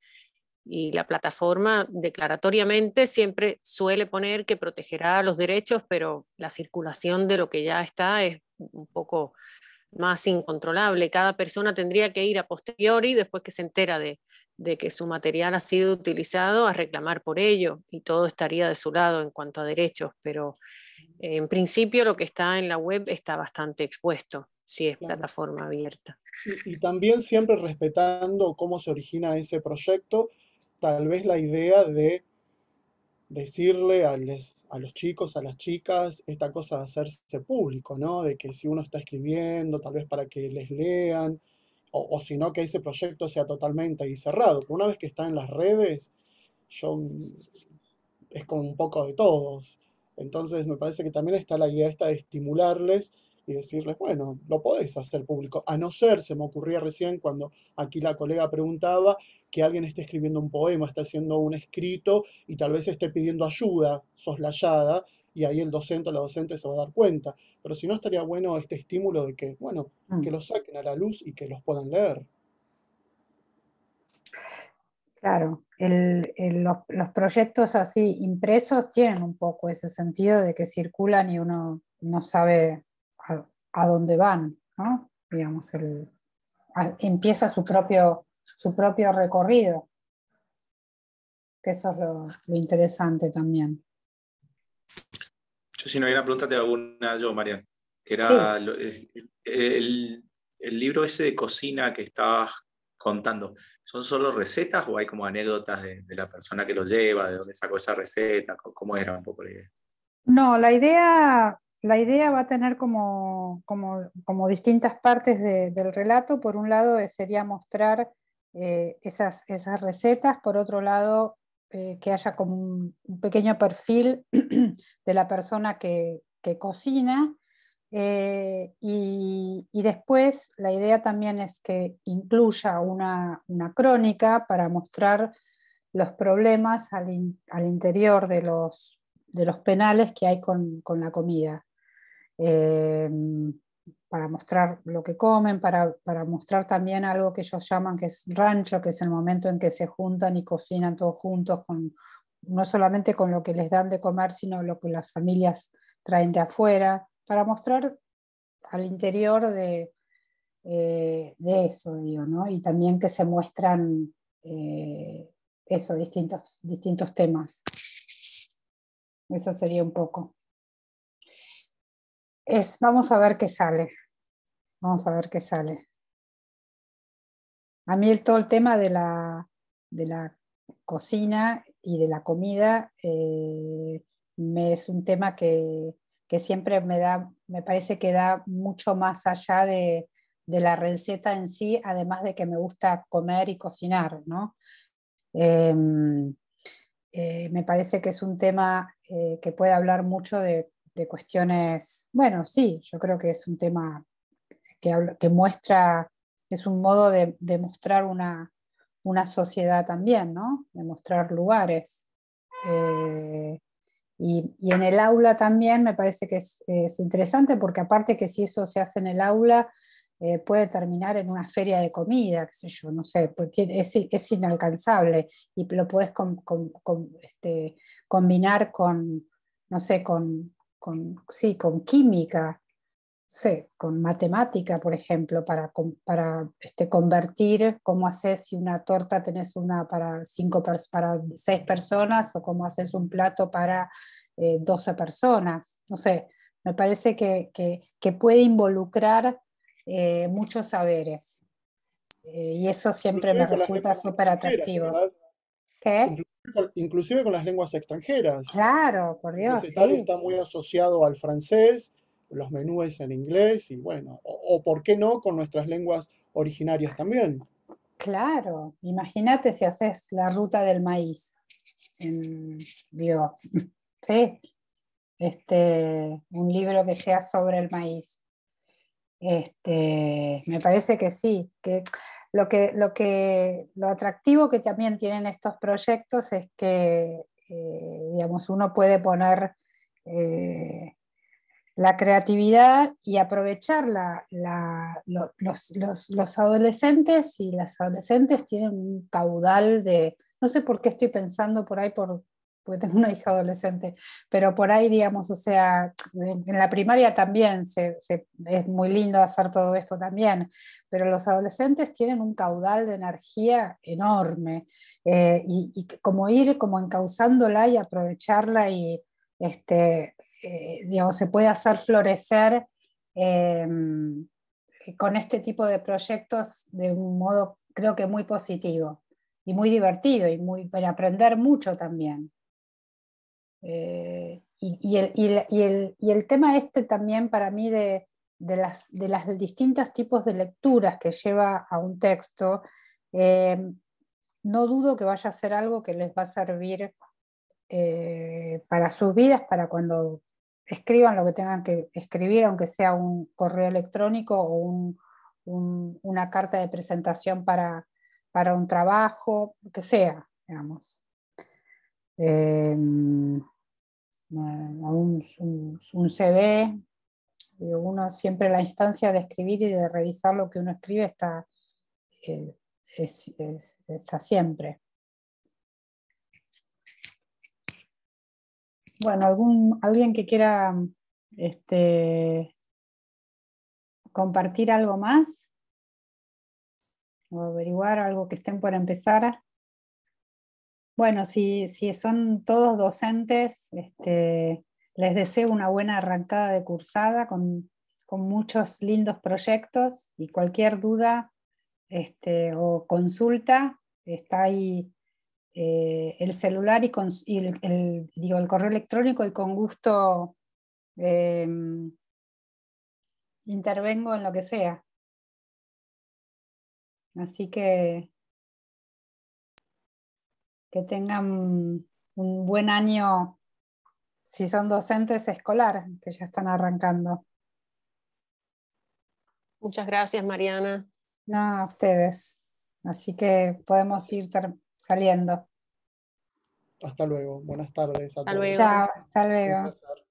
y la plataforma declaratoriamente siempre suele poner que protegerá los derechos, pero la circulación de lo que ya está es un poco más incontrolable. Cada persona tendría que ir a posteriori, después que se entera de, de que su material ha sido utilizado, a reclamar por ello y todo estaría de su lado en cuanto a derechos, pero en principio lo que está en la web está bastante expuesto si es plataforma abierta. Y, y también siempre respetando cómo se origina ese proyecto, tal vez la idea de decirle a, los chicos, a las chicas, esta cosa de hacerse público, ¿no? De que si uno está escribiendo, tal vez para que les lean, o, si no, que ese proyecto sea totalmente ahí cerrado. porque una vez que está en las redes, yo es como un poco de todos. Entonces me parece que también está la idea esta de estimularles y decirles, bueno, lo podéis hacer público, a no ser, se me ocurría recién cuando aquí la colega preguntaba, que alguien esté escribiendo un poema, está haciendo un escrito y tal vez esté pidiendo ayuda soslayada y ahí el docente o la docente se va a dar cuenta. Pero si no, estaría bueno este estímulo de que, bueno, mm. que lo saquen a la luz y que los puedan leer. Claro, los, proyectos así impresos tienen un poco ese sentido de que circulan y uno no sabe a dónde van, ¿no? Digamos, empieza su propio, su propio recorrido, que eso es lo, interesante también. Yo si no hay una pregunta, te hago yo, María, que era el, el, libro ese de cocina que estabas contando. ¿Son solo recetas o hay como anécdotas de, de, la persona que lo lleva, de dónde sacó esa receta? ¿Cómo era un poco la idea? No, la idea la idea va a tener como, distintas partes del relato. Por un lado eh, sería mostrar eh, esas, recetas, por otro lado eh, que haya como un, pequeño perfil [clears throat] de la persona que, cocina. y, después la idea también es que incluya una, crónica para mostrar los problemas al, interior de los, penales que hay con la comida. Em, para mostrar lo que comen, para, mostrar también algo que ellos llaman que es rancho, que es el momento en que se juntan y cocinan todos juntos, con, no solamente con lo que les dan de comer, sino lo que las familias traen de afuera, para mostrar al interior de, eh, de eso, Y también que se muestran eh, distintos, distintos temas. Eso sería un poco vamos a ver qué sale. Vamos a ver qué sale. A mí todo el tema de la, de la cocina y de la comida eh, es un tema que, que, siempre me da, me parece que da mucho más allá de, de, la receta en sí, además de que me gusta comer y cocinar, ¿no? Em, eh, me parece que es un tema eh, que puede hablar mucho de de cuestiones, bueno, sí, yo creo que es un tema que, muestra, es un modo de, mostrar una, sociedad también, ¿no? De mostrar lugares. Eh, y, en el aula también me parece que es, interesante porque aparte que si eso se hace en el aula, eh, puede terminar en una feria de comida, qué sé yo, no sé, pues es, inalcanzable y lo puedes este, combinar con, no sé, con, con, sí, con química, con matemática, por ejemplo, para, para este, convertir cómo haces si una torta tenés una para, cinco, para seis personas o cómo haces un plato para eh, doce 12 personas. No sé, me parece que, puede involucrar eh, muchos saberes. Eh, y eso siempre me resulta súper atractivo. ¿Qué? inclusive con las lenguas extranjeras. Claro, por Dios. El está muy asociado al francés, los menúes en inglés y bueno, o, por qué no con nuestras lenguas originarias también. Claro, imagínate si haces la ruta del maíz en [laughs] sí, este, un libro que sea sobre el maíz. Este, me parece que sí, que lo, que, lo, que, atractivo que también tienen estos proyectos es que, eh, digamos, uno puede poner eh, la creatividad y aprovechar la, los, los, los, adolescentes y las adolescentes tienen un caudal de, no sé por qué estoy pensando por ahí por puede tengo una hija adolescente, pero por ahí, digamos, o sea, en la primaria también es muy lindo hacer todo esto también, pero los adolescentes tienen un caudal de energía enorme eh, y, como ir como encauzándola y aprovecharla y, este, eh, digamos, se puede hacer florecer eh, con este tipo de proyectos de un modo, creo que muy positivo y muy divertido y muy para aprender mucho también. Eh, y, el, tema este también para mí de, las, distintos tipos de lecturas que lleva a un texto, eh, no dudo que vaya a ser algo que les va a servir eh, para sus vidas, para cuando escriban lo que tengan que escribir, aunque sea un correo electrónico o una carta de presentación para, un trabajo, que sea, digamos. Em, un, CV. Uno siempre la instancia de escribir y de revisar lo que uno escribe está, eh, está siempre. Bueno, alguien que quiera este, compartir algo más o averiguar algo que estén por empezar. Bueno, si, son todos docentes, este, les deseo una buena arrancada de cursada con, muchos lindos proyectos y cualquier duda este, o consulta, está ahí eh, el celular y, el, correo electrónico y con gusto em, intervengo en lo que sea. Así que que tengan un buen año si son docentes escolar, que ya están arrancando. Muchas gracias, Mariana. No, a ustedes. Así que podemos ir saliendo. Hasta luego. Buenas tardes hasta Luego. hasta luego.